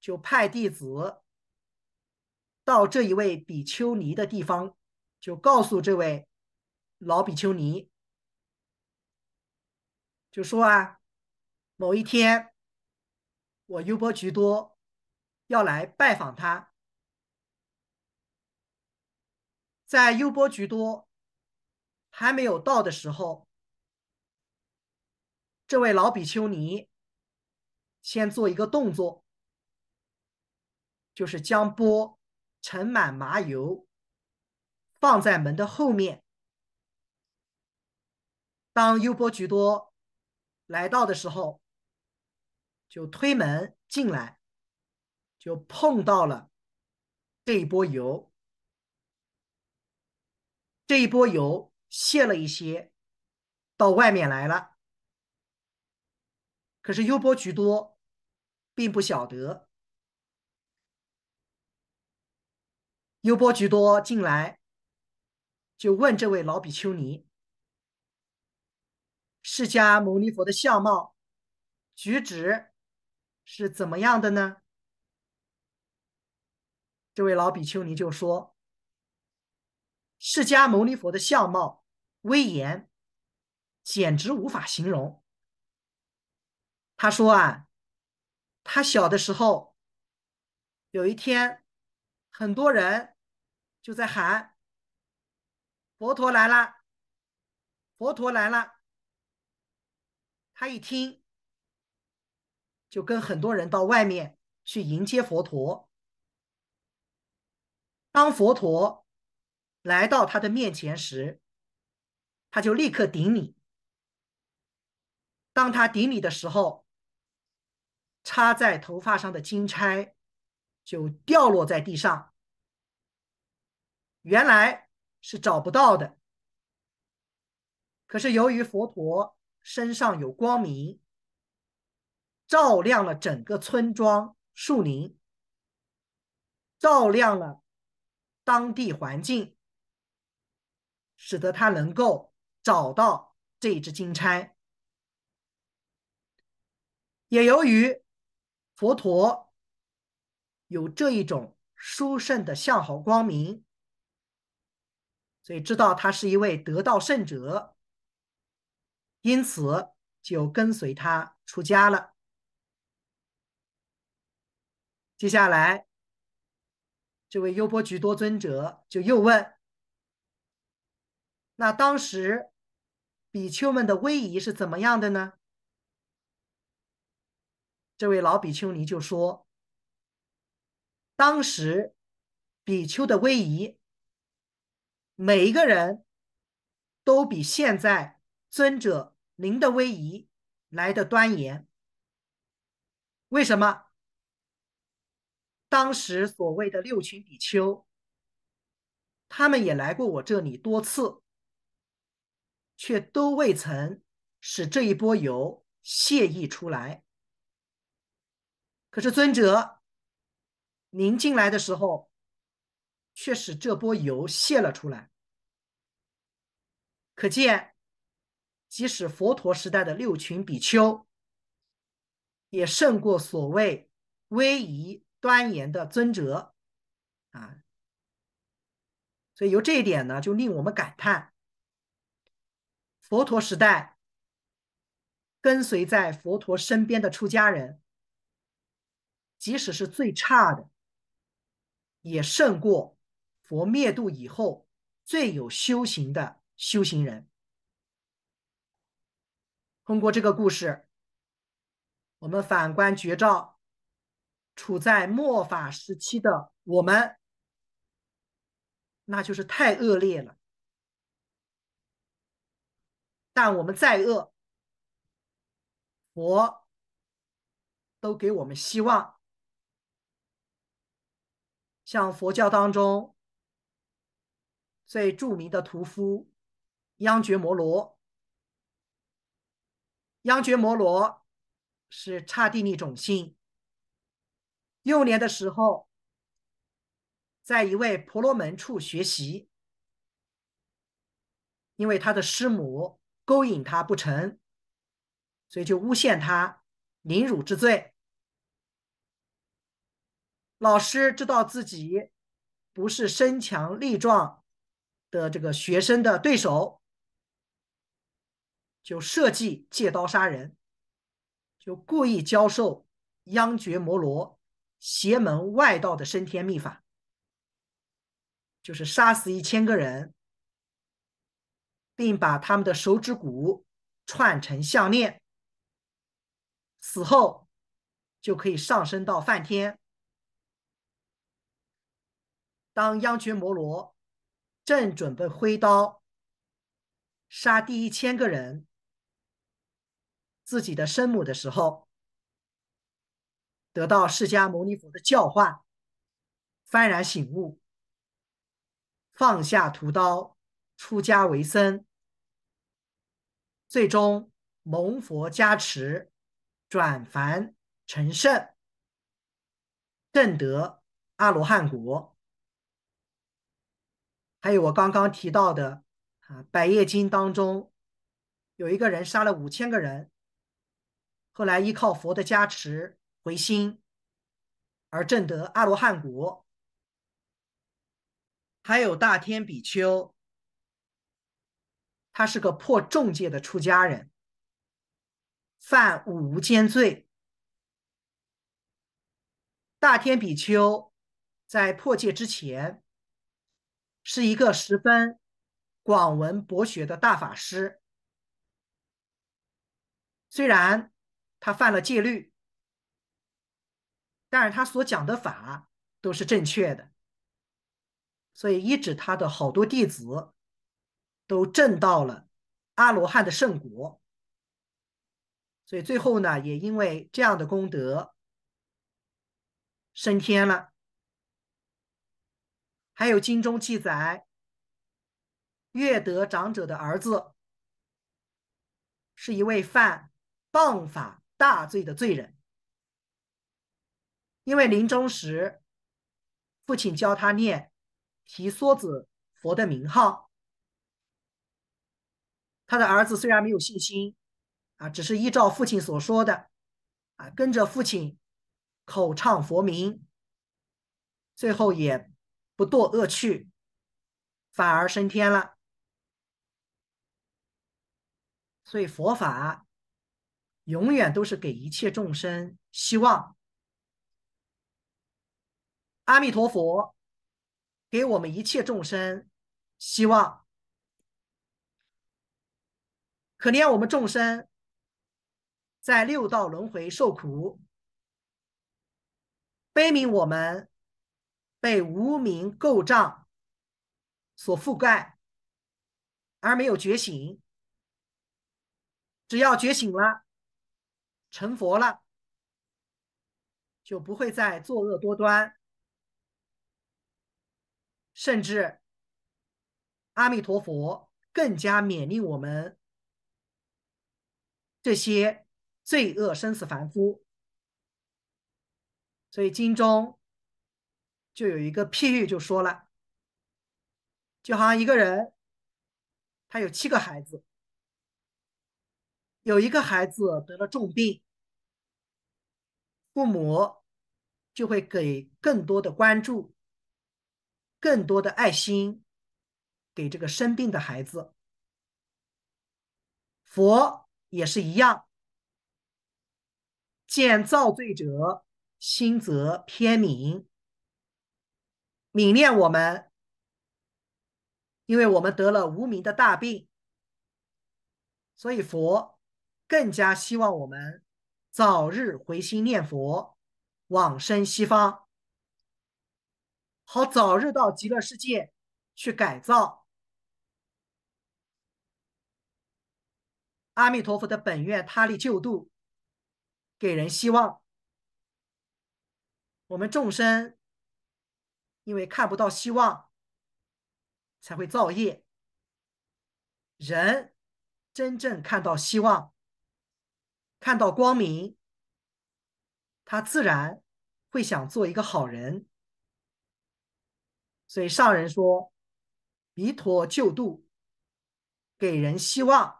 就派弟子到这一位比丘尼的地方，就告诉这位老比丘尼，就说啊，某一天我优波居多要来拜访他。在优波局多还没有到的时候，这位老比丘尼先做一个动作，就是将钵盛满麻油，放在门的后面。当优波局多来到的时候，就推门进来，就碰到了这一波油。这一波油泄了一些，到外面来了。可是优波居多并不晓得，优波居多进来就问这位老比丘尼：“释迦牟尼佛的相貌、举止是怎么样的呢？”这位老比丘尼就说。释迦牟尼佛的相貌威严，简直无法形容。他说啊，他小的时候，有一天，很多人就在喊：“佛陀来了，佛陀来了。”他一听，就跟很多人到外面去迎接佛陀。当佛陀。来到他的面前时，他就立刻顶你。当他顶你的时候，插在头发上的金钗就掉落在地上。原来是找不到的。可是由于佛陀身上有光明，照亮了整个村庄、树林，照亮了当地环境。使得他能够找到这一支金钗，也由于佛陀有这一种殊胜的相好光明，所以知道他是一位得道圣者，因此就跟随他出家了。接下来，这位优波局多尊者就又问。那当时比丘们的威仪是怎么样的呢？这位老比丘尼就说：“当时比丘的威仪，每一个人都比现在尊者您的威仪来的端严。为什么？当时所谓的六群比丘，他们也来过我这里多次。”却都未曾使这一波油泄溢出来。可是尊者，您进来的时候，却使这波油泄了出来。可见，即使佛陀时代的六群比丘，也胜过所谓威仪端严的尊者啊。所以由这一点呢，就令我们感叹。佛陀时代，跟随在佛陀身边的出家人，即使是最差的，也胜过佛灭度以后最有修行的修行人。通过这个故事，我们反观觉照，处在末法时期的我们，那就是太恶劣了。但我们再恶，佛都给我们希望。像佛教当中最著名的屠夫央觉摩罗，央觉摩罗是刹帝利种姓，幼年的时候在一位婆罗门处学习，因为他的师母。勾引他不成，所以就诬陷他凌辱之罪。老师知道自己不是身强力壮的这个学生的对手，就设计借刀杀人，就故意教授央觉摩罗邪门外道的升天秘法，就是杀死一千个人。并把他们的手指骨串成项链，死后就可以上升到梵天。当央觉摩罗正准备挥刀杀第一千个人，自己的生母的时候，得到释迦牟尼佛的教化，幡然醒悟，放下屠刀，出家为僧。最终蒙佛加持，转凡成圣，正得阿罗汉果。还有我刚刚提到的啊，《百业经》当中有一个人杀了五千个人，后来依靠佛的加持回心，而证得阿罗汉果。还有大天比丘。他是个破众戒的出家人，犯五无间罪。大天比丘在破戒之前是一个十分广闻博学的大法师，虽然他犯了戒律，但是他所讲的法都是正确的，所以一指他的好多弟子。都证到了阿罗汉的圣果，所以最后呢，也因为这样的功德升天了。还有经中记载，月德长者的儿子是一位犯谤法大罪的罪人，因为临终时，父亲教他念提梭子佛的名号。他的儿子虽然没有信心，啊，只是依照父亲所说的，啊，跟着父亲口唱佛名，最后也不堕恶趣，反而升天了。所以佛法永远都是给一切众生希望。阿弥陀佛，给我们一切众生希望。可怜我们众生，在六道轮回受苦，悲悯我们被无名垢障所覆盖，而没有觉醒。只要觉醒了，成佛了，就不会再作恶多端。甚至阿弥陀佛更加勉励我们。这些罪恶生死凡夫，所以经中就有一个譬喻，就说了，就好像一个人，他有七个孩子，有一个孩子得了重病，父母就会给更多的关注、更多的爱心给这个生病的孩子，佛。也是一样，见造罪者心则偏敏，敏念我们，因为我们得了无名的大病，所以佛更加希望我们早日回心念佛，往生西方，好早日到极乐世界去改造。阿弥陀佛的本愿他力救度，给人希望。我们众生因为看不到希望，才会造业。人真正看到希望，看到光明，他自然会想做一个好人。所以上人说：“弥陀救度，给人希望。”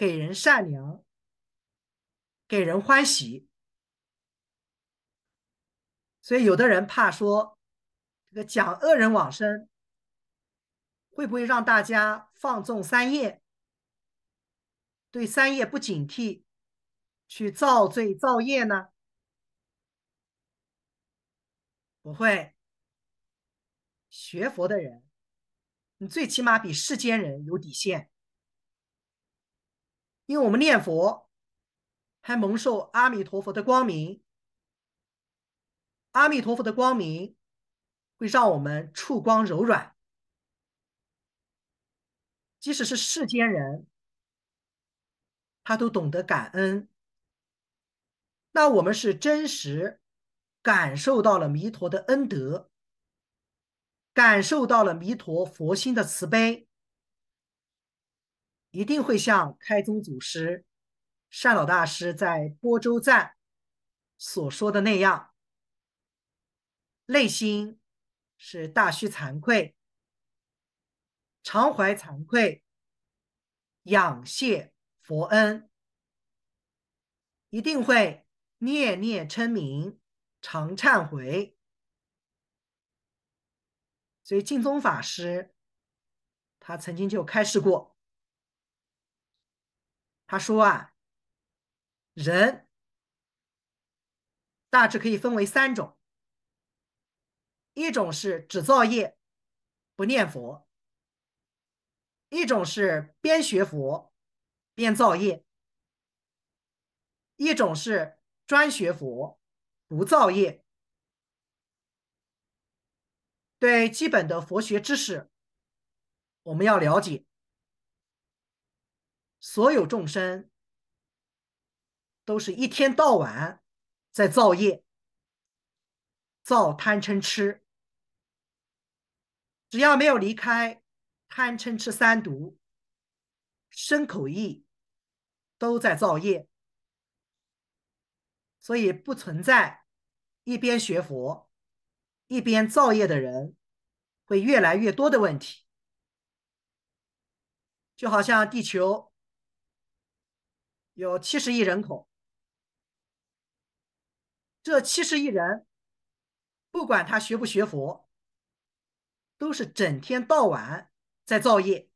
给人善良，给人欢喜，所以有的人怕说这个讲恶人往生，会不会让大家放纵三业，对三业不警惕，去造罪造业呢？不会，学佛的人，你最起码比世间人有底线。因为我们念佛，还蒙受阿弥陀佛的光明，阿弥陀佛的光明会让我们触光柔软，即使是世间人，他都懂得感恩。那我们是真实感受到了弥陀的恩德，感受到了弥陀佛心的慈悲。一定会像开宗祖师善老大师在播州赞所说的那样，内心是大须惭愧，常怀惭愧，仰谢佛恩，一定会念念称名，常忏悔。所以净宗法师他曾经就开示过。他说啊，人大致可以分为三种：一种是只造业不念佛；一种是边学佛边造业；一种是专学佛不造业。对基本的佛学知识，我们要了解。所有众生都是一天到晚在造业，造贪嗔痴，只要没有离开贪嗔痴三毒、身口意，都在造业，所以不存在一边学佛一边造业的人会越来越多的问题，就好像地球。有七十亿人口，这七十亿人，不管他学不学佛，都是整天到晚在造业，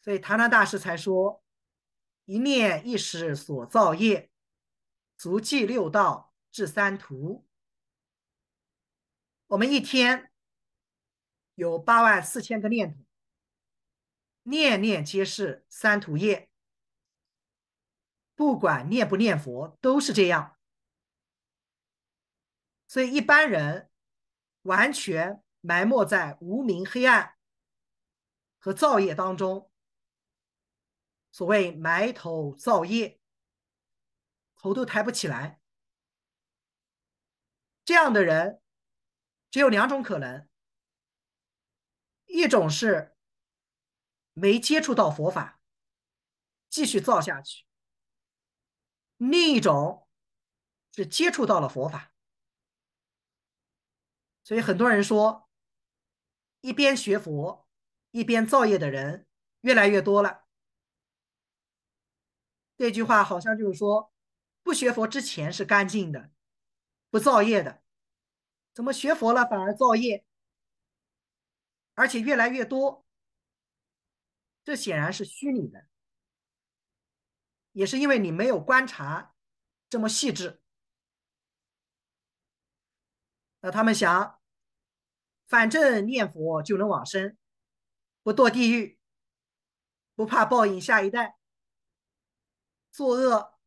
所以唐良大师才说：“一念一时所造业，足迹六道至三途。”我们一天有八万四千个念头，念念皆是三途业。不管念不念佛，都是这样。所以一般人完全埋没在无明黑暗和造业当中。所谓埋头造业，头都抬不起来。这样的人只有两种可能：一种是没接触到佛法，继续造下去。另一种是接触到了佛法，所以很多人说，一边学佛一边造业的人越来越多了。这句话好像就是说，不学佛之前是干净的、不造业的，怎么学佛了反而造业，而且越来越多？这显然是虚拟的。也是因为你没有观察这么细致，那他们想，反正念佛就能往生，不堕地狱，不怕报应，下一代作恶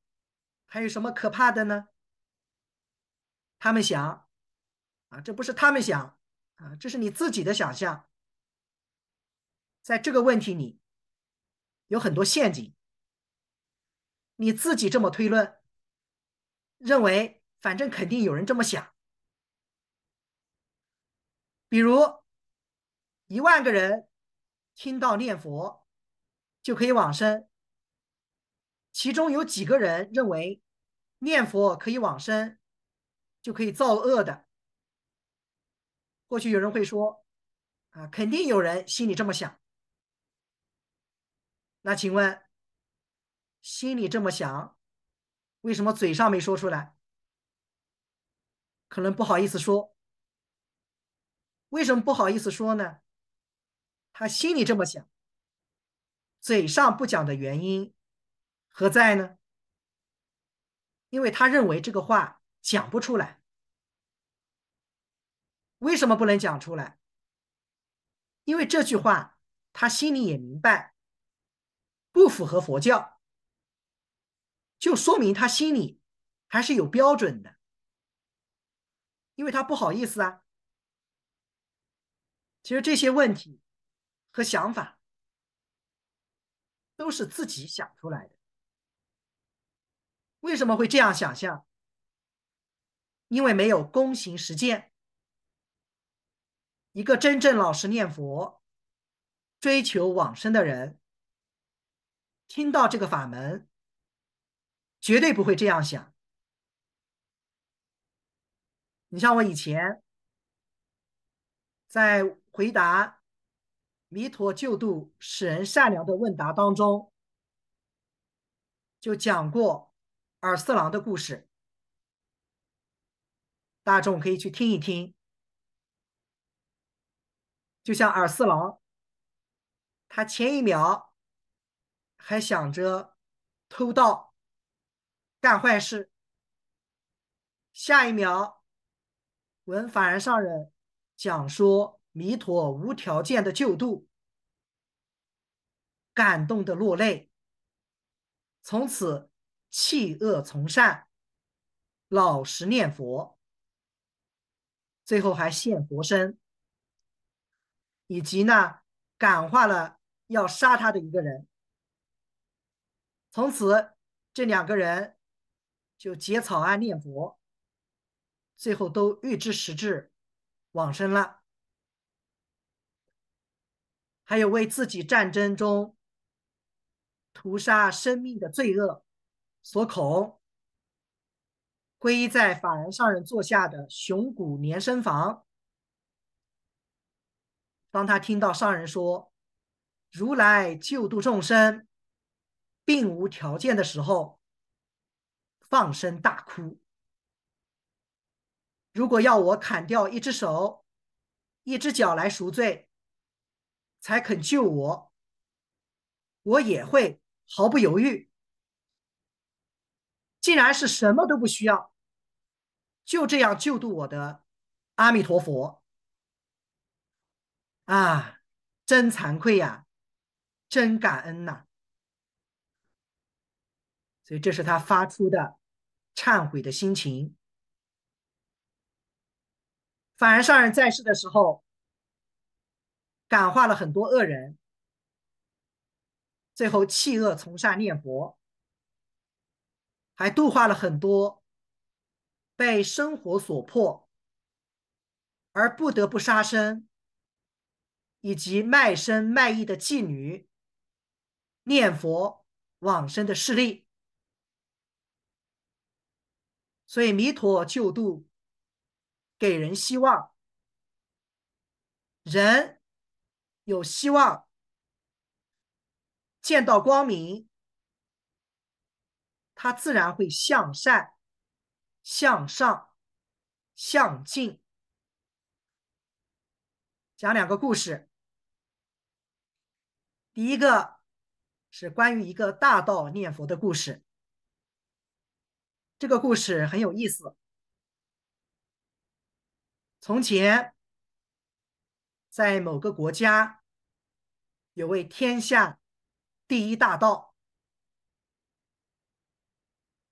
还有什么可怕的呢？他们想，啊，这不是他们想，啊，这是你自己的想象，在这个问题里有很多陷阱。你自己这么推论，认为反正肯定有人这么想，比如一万个人听到念佛就可以往生，其中有几个人认为念佛可以往生，就可以造恶的。或许有人会说，啊，肯定有人心里这么想。那请问？心里这么想，为什么嘴上没说出来？可能不好意思说。为什么不好意思说呢？他心里这么想，嘴上不讲的原因何在呢？因为他认为这个话讲不出来。为什么不能讲出来？因为这句话他心里也明白，不符合佛教。就说明他心里还是有标准的，因为他不好意思啊。其实这些问题和想法都是自己想出来的。为什么会这样想象？因为没有躬行实践。一个真正老实念佛、追求往生的人，听到这个法门。绝对不会这样想。你像我以前在回答“弥陀救度使人善良”的问答当中，就讲过耳四郎的故事，大众可以去听一听。就像耳四郎，他前一秒还想着偷盗。干坏事，下一秒闻法然上人讲说弥陀无条件的救度，感动的落泪，从此弃恶从善，老实念佛，最后还现佛身，以及呢感化了要杀他的一个人，从此这两个人。就结草啊，念佛，最后都预知实质往生了。还有为自己战争中屠杀生命的罪恶所恐，皈依在法然上人座下的雄谷连生房。当他听到上人说“如来救度众生，并无条件”的时候。放声大哭。如果要我砍掉一只手、一只脚来赎罪，才肯救我，我也会毫不犹豫。竟然是什么都不需要，就这样救度我的阿弥陀佛啊！真惭愧呀，真感恩呐。所以这是他发出的。忏悔的心情，反而上人在世的时候，感化了很多恶人，最后弃恶从善念佛，还度化了很多被生活所迫而不得不杀生以及卖身卖艺的妓女念佛往生的事例。所以，弥陀救度，给人希望。人有希望，见到光明，他自然会向善、向上、向进。讲两个故事。第一个是关于一个大道念佛的故事。这个故事很有意思。从前，在某个国家，有位天下第一大盗，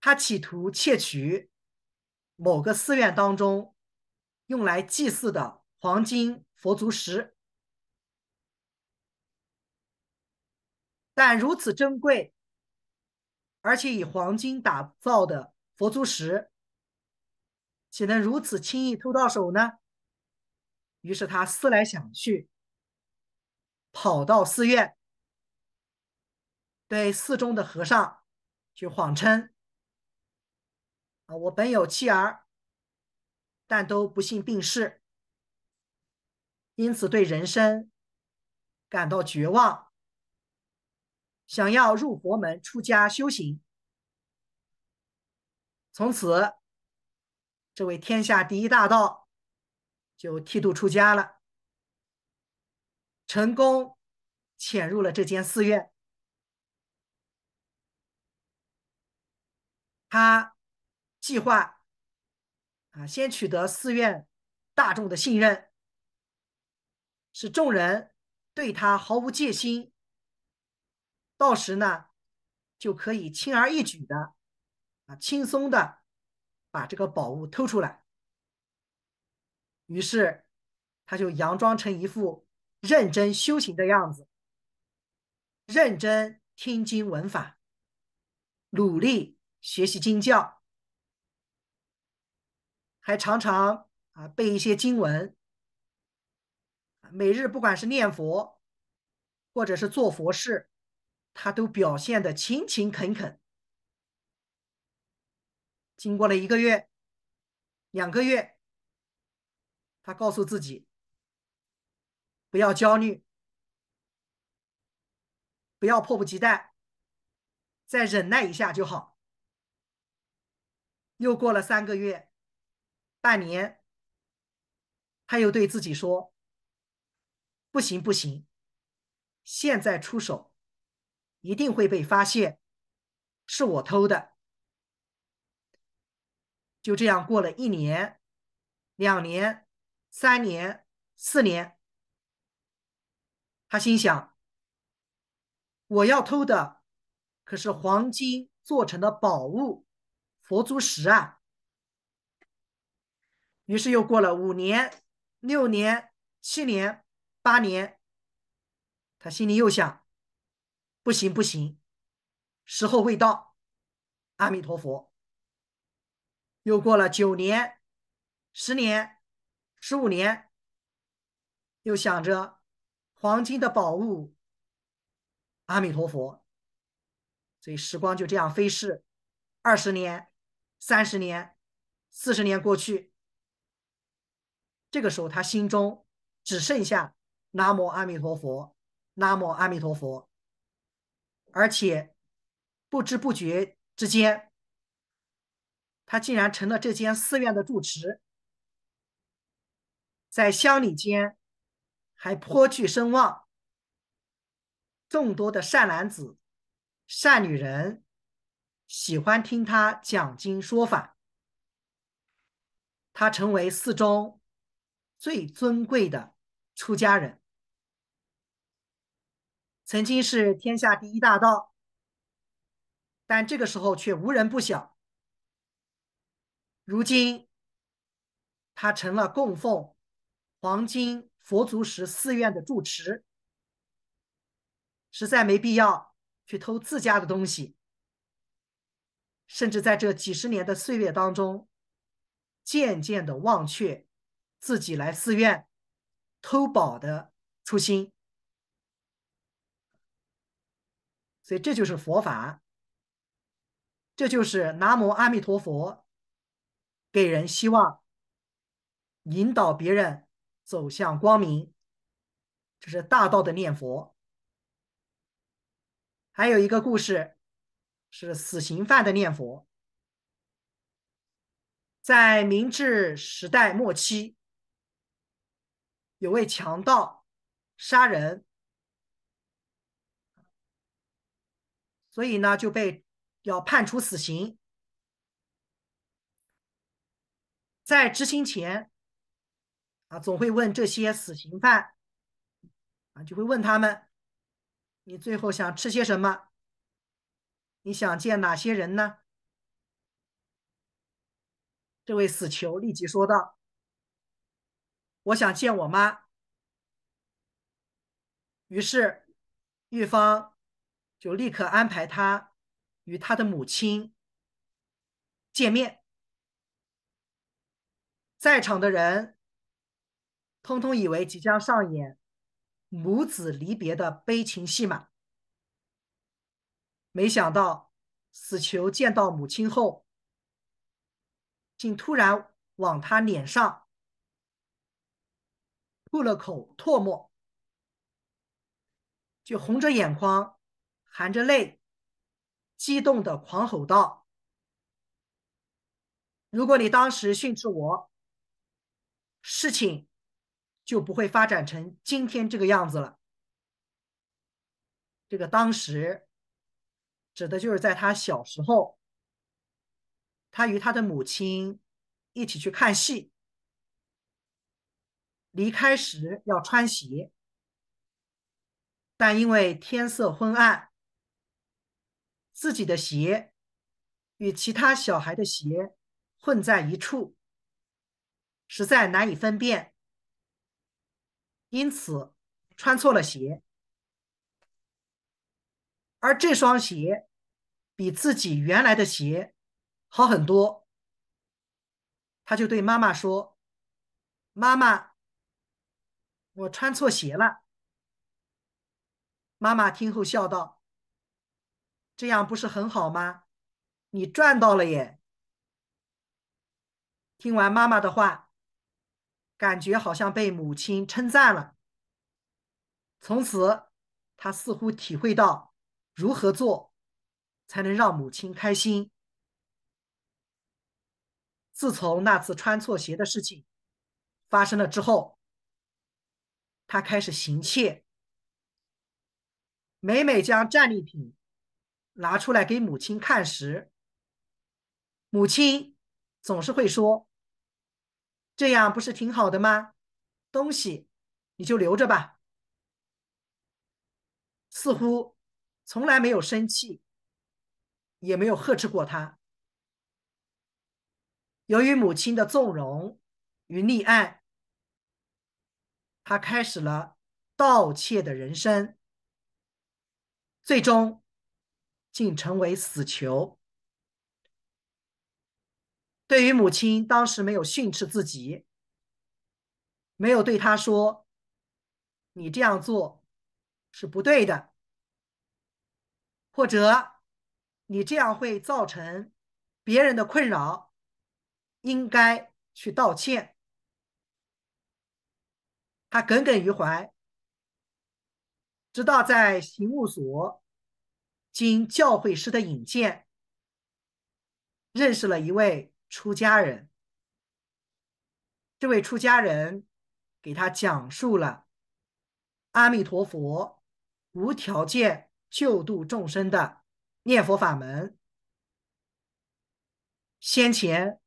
他企图窃取某个寺院当中用来祭祀的黄金佛足石，但如此珍贵，而且以黄金打造的。佛珠石岂能如此轻易偷到手呢？于是他思来想去，跑到寺院，对寺中的和尚，就谎称：“啊，我本有妻儿，但都不幸病逝，因此对人生感到绝望，想要入佛门出家修行。”从此，这位天下第一大盗就剃度出家了，成功潜入了这间寺院。他计划，啊，先取得寺院大众的信任，使众人对他毫无戒心，到时呢，就可以轻而易举的。啊，轻松的把这个宝物偷出来。于是，他就佯装成一副认真修行的样子，认真听经闻法，努力学习经教，还常常啊背一些经文。每日不管是念佛，或者是做佛事，他都表现的勤勤恳恳。经过了一个月、两个月，他告诉自己，不要焦虑，不要迫不及待，再忍耐一下就好。又过了三个月、半年，他又对自己说：“不行，不行，现在出手一定会被发现，是我偷的。”就这样过了一年、两年、三年、四年，他心想：“我要偷的可是黄金做成的宝物——佛珠石啊！”于是又过了五年、六年、七年、八年，他心里又想：“不行，不行，时候未到。”阿弥陀佛。又过了九年、十年、十五年，又想着黄金的宝物，阿弥陀佛。所以时光就这样飞逝，二十年、三十年、四十年过去，这个时候他心中只剩下“南无阿弥陀佛，南无阿弥陀佛”，而且不知不觉之间。他竟然成了这间寺院的住持，在乡里间还颇具声望。众多的善男子、善女人喜欢听他讲经说法，他成为寺中最尊贵的出家人。曾经是天下第一大盗，但这个时候却无人不晓。如今，他成了供奉黄金佛祖石寺院的住持，实在没必要去偷自家的东西，甚至在这几十年的岁月当中，渐渐的忘却自己来寺院偷宝的初心。所以这就是佛法，这就是南无阿弥陀佛。给人希望，引导别人走向光明，这是大道的念佛。还有一个故事，是死刑犯的念佛。在明治时代末期，有位强盗杀人，所以呢就被要判处死刑。在执行前，啊，总会问这些死刑犯，啊，就会问他们：“你最后想吃些什么？你想见哪些人呢？”这位死囚立即说道：“我想见我妈。”于是，狱方就立刻安排他与他的母亲见面。在场的人通通以为即将上演母子离别的悲情戏码，没想到死囚见到母亲后，竟突然往他脸上吐了口唾沫，就红着眼眶，含着泪，激动的狂吼道：“如果你当时训斥我！”事情就不会发展成今天这个样子了。这个当时指的就是在他小时候，他与他的母亲一起去看戏，离开时要穿鞋，但因为天色昏暗，自己的鞋与其他小孩的鞋混在一处。实在难以分辨，因此穿错了鞋。而这双鞋比自己原来的鞋好很多。他就对妈妈说：“妈妈，我穿错鞋了。”妈妈听后笑道：“这样不是很好吗？你赚到了耶！”听完妈妈的话。感觉好像被母亲称赞了。从此，他似乎体会到如何做才能让母亲开心。自从那次穿错鞋的事情发生了之后，他开始行窃。每每将战利品拿出来给母亲看时，母亲总是会说。这样不是挺好的吗？东西你就留着吧。似乎从来没有生气，也没有呵斥过他。由于母亲的纵容与溺爱，他开始了盗窃的人生，最终竟成为死囚。对于母亲当时没有训斥自己，没有对他说：“你这样做是不对的，或者你这样会造成别人的困扰，应该去道歉。”他耿耿于怀，直到在刑务所，经教会师的引荐，认识了一位。出家人，这位出家人给他讲述了阿弥陀佛无条件救度众生的念佛法门。先前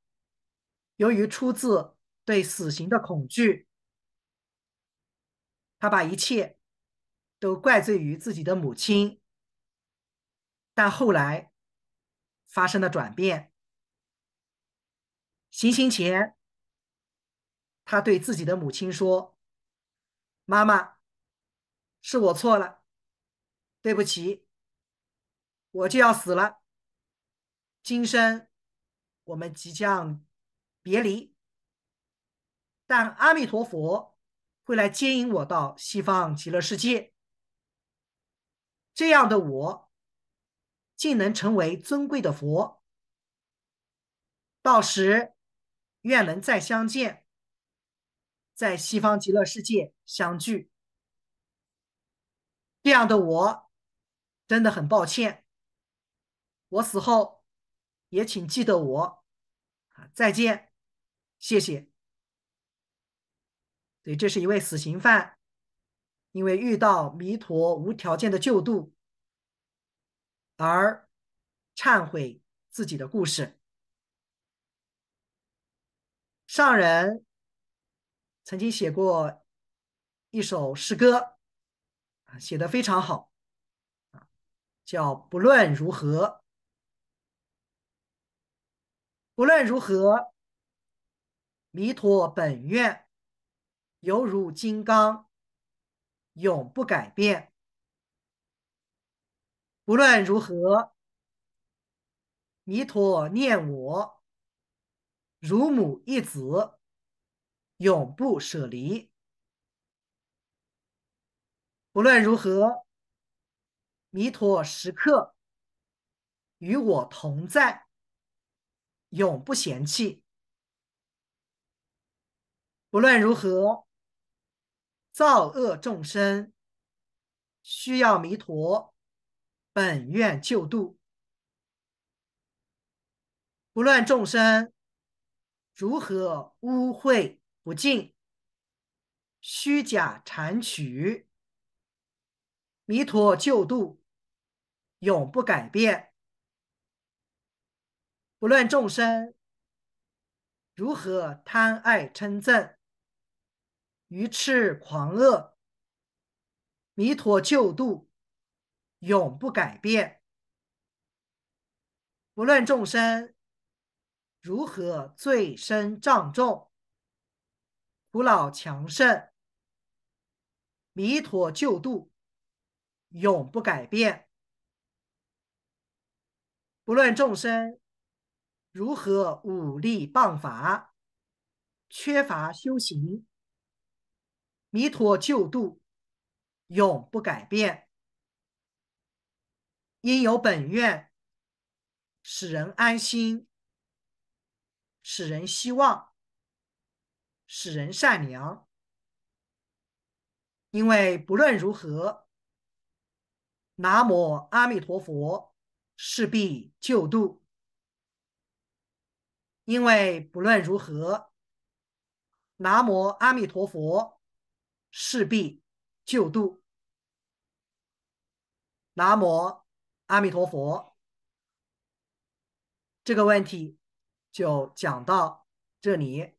由于出自对死刑的恐惧，他把一切都怪罪于自己的母亲，但后来发生了转变。行刑前，他对自己的母亲说：“妈妈，是我错了，对不起，我就要死了。今生我们即将别离，但阿弥陀佛会来接引我到西方极乐世界。这样的我，竟能成为尊贵的佛，到时。”愿能再相见，在西方极乐世界相聚。这样的我，真的很抱歉。我死后，也请记得我。啊，再见，谢谢。对，这是一位死刑犯，因为遇到弥陀无条件的救度，而忏悔自己的故事。上人曾经写过一首诗歌，啊，写的非常好，啊，叫“不论如何，不论如何，弥陀本愿犹如金刚，永不改变。不论如何，弥陀念我。”乳母一子，永不舍离。不论如何，弥陀时刻与我同在，永不嫌弃。不论如何，造恶众生需要弥陀，本愿救度。不论众生。如何污秽不净、虚假缠曲，弥陀救度，永不改变。不论众生如何贪爱称赞、愚痴狂恶，弥陀救度，永不改变。不论众生。如何最深障重、古老强盛，弥陀救度永不改变。不论众生如何武力棒法、缺乏修行，弥陀救度永不改变。因有本愿，使人安心。使人希望，使人善良，因为不论如何，南无阿弥陀佛势必救度。因为不论如何，南无阿弥陀佛势必救度。南无阿弥陀佛，这个问题。就讲到这里。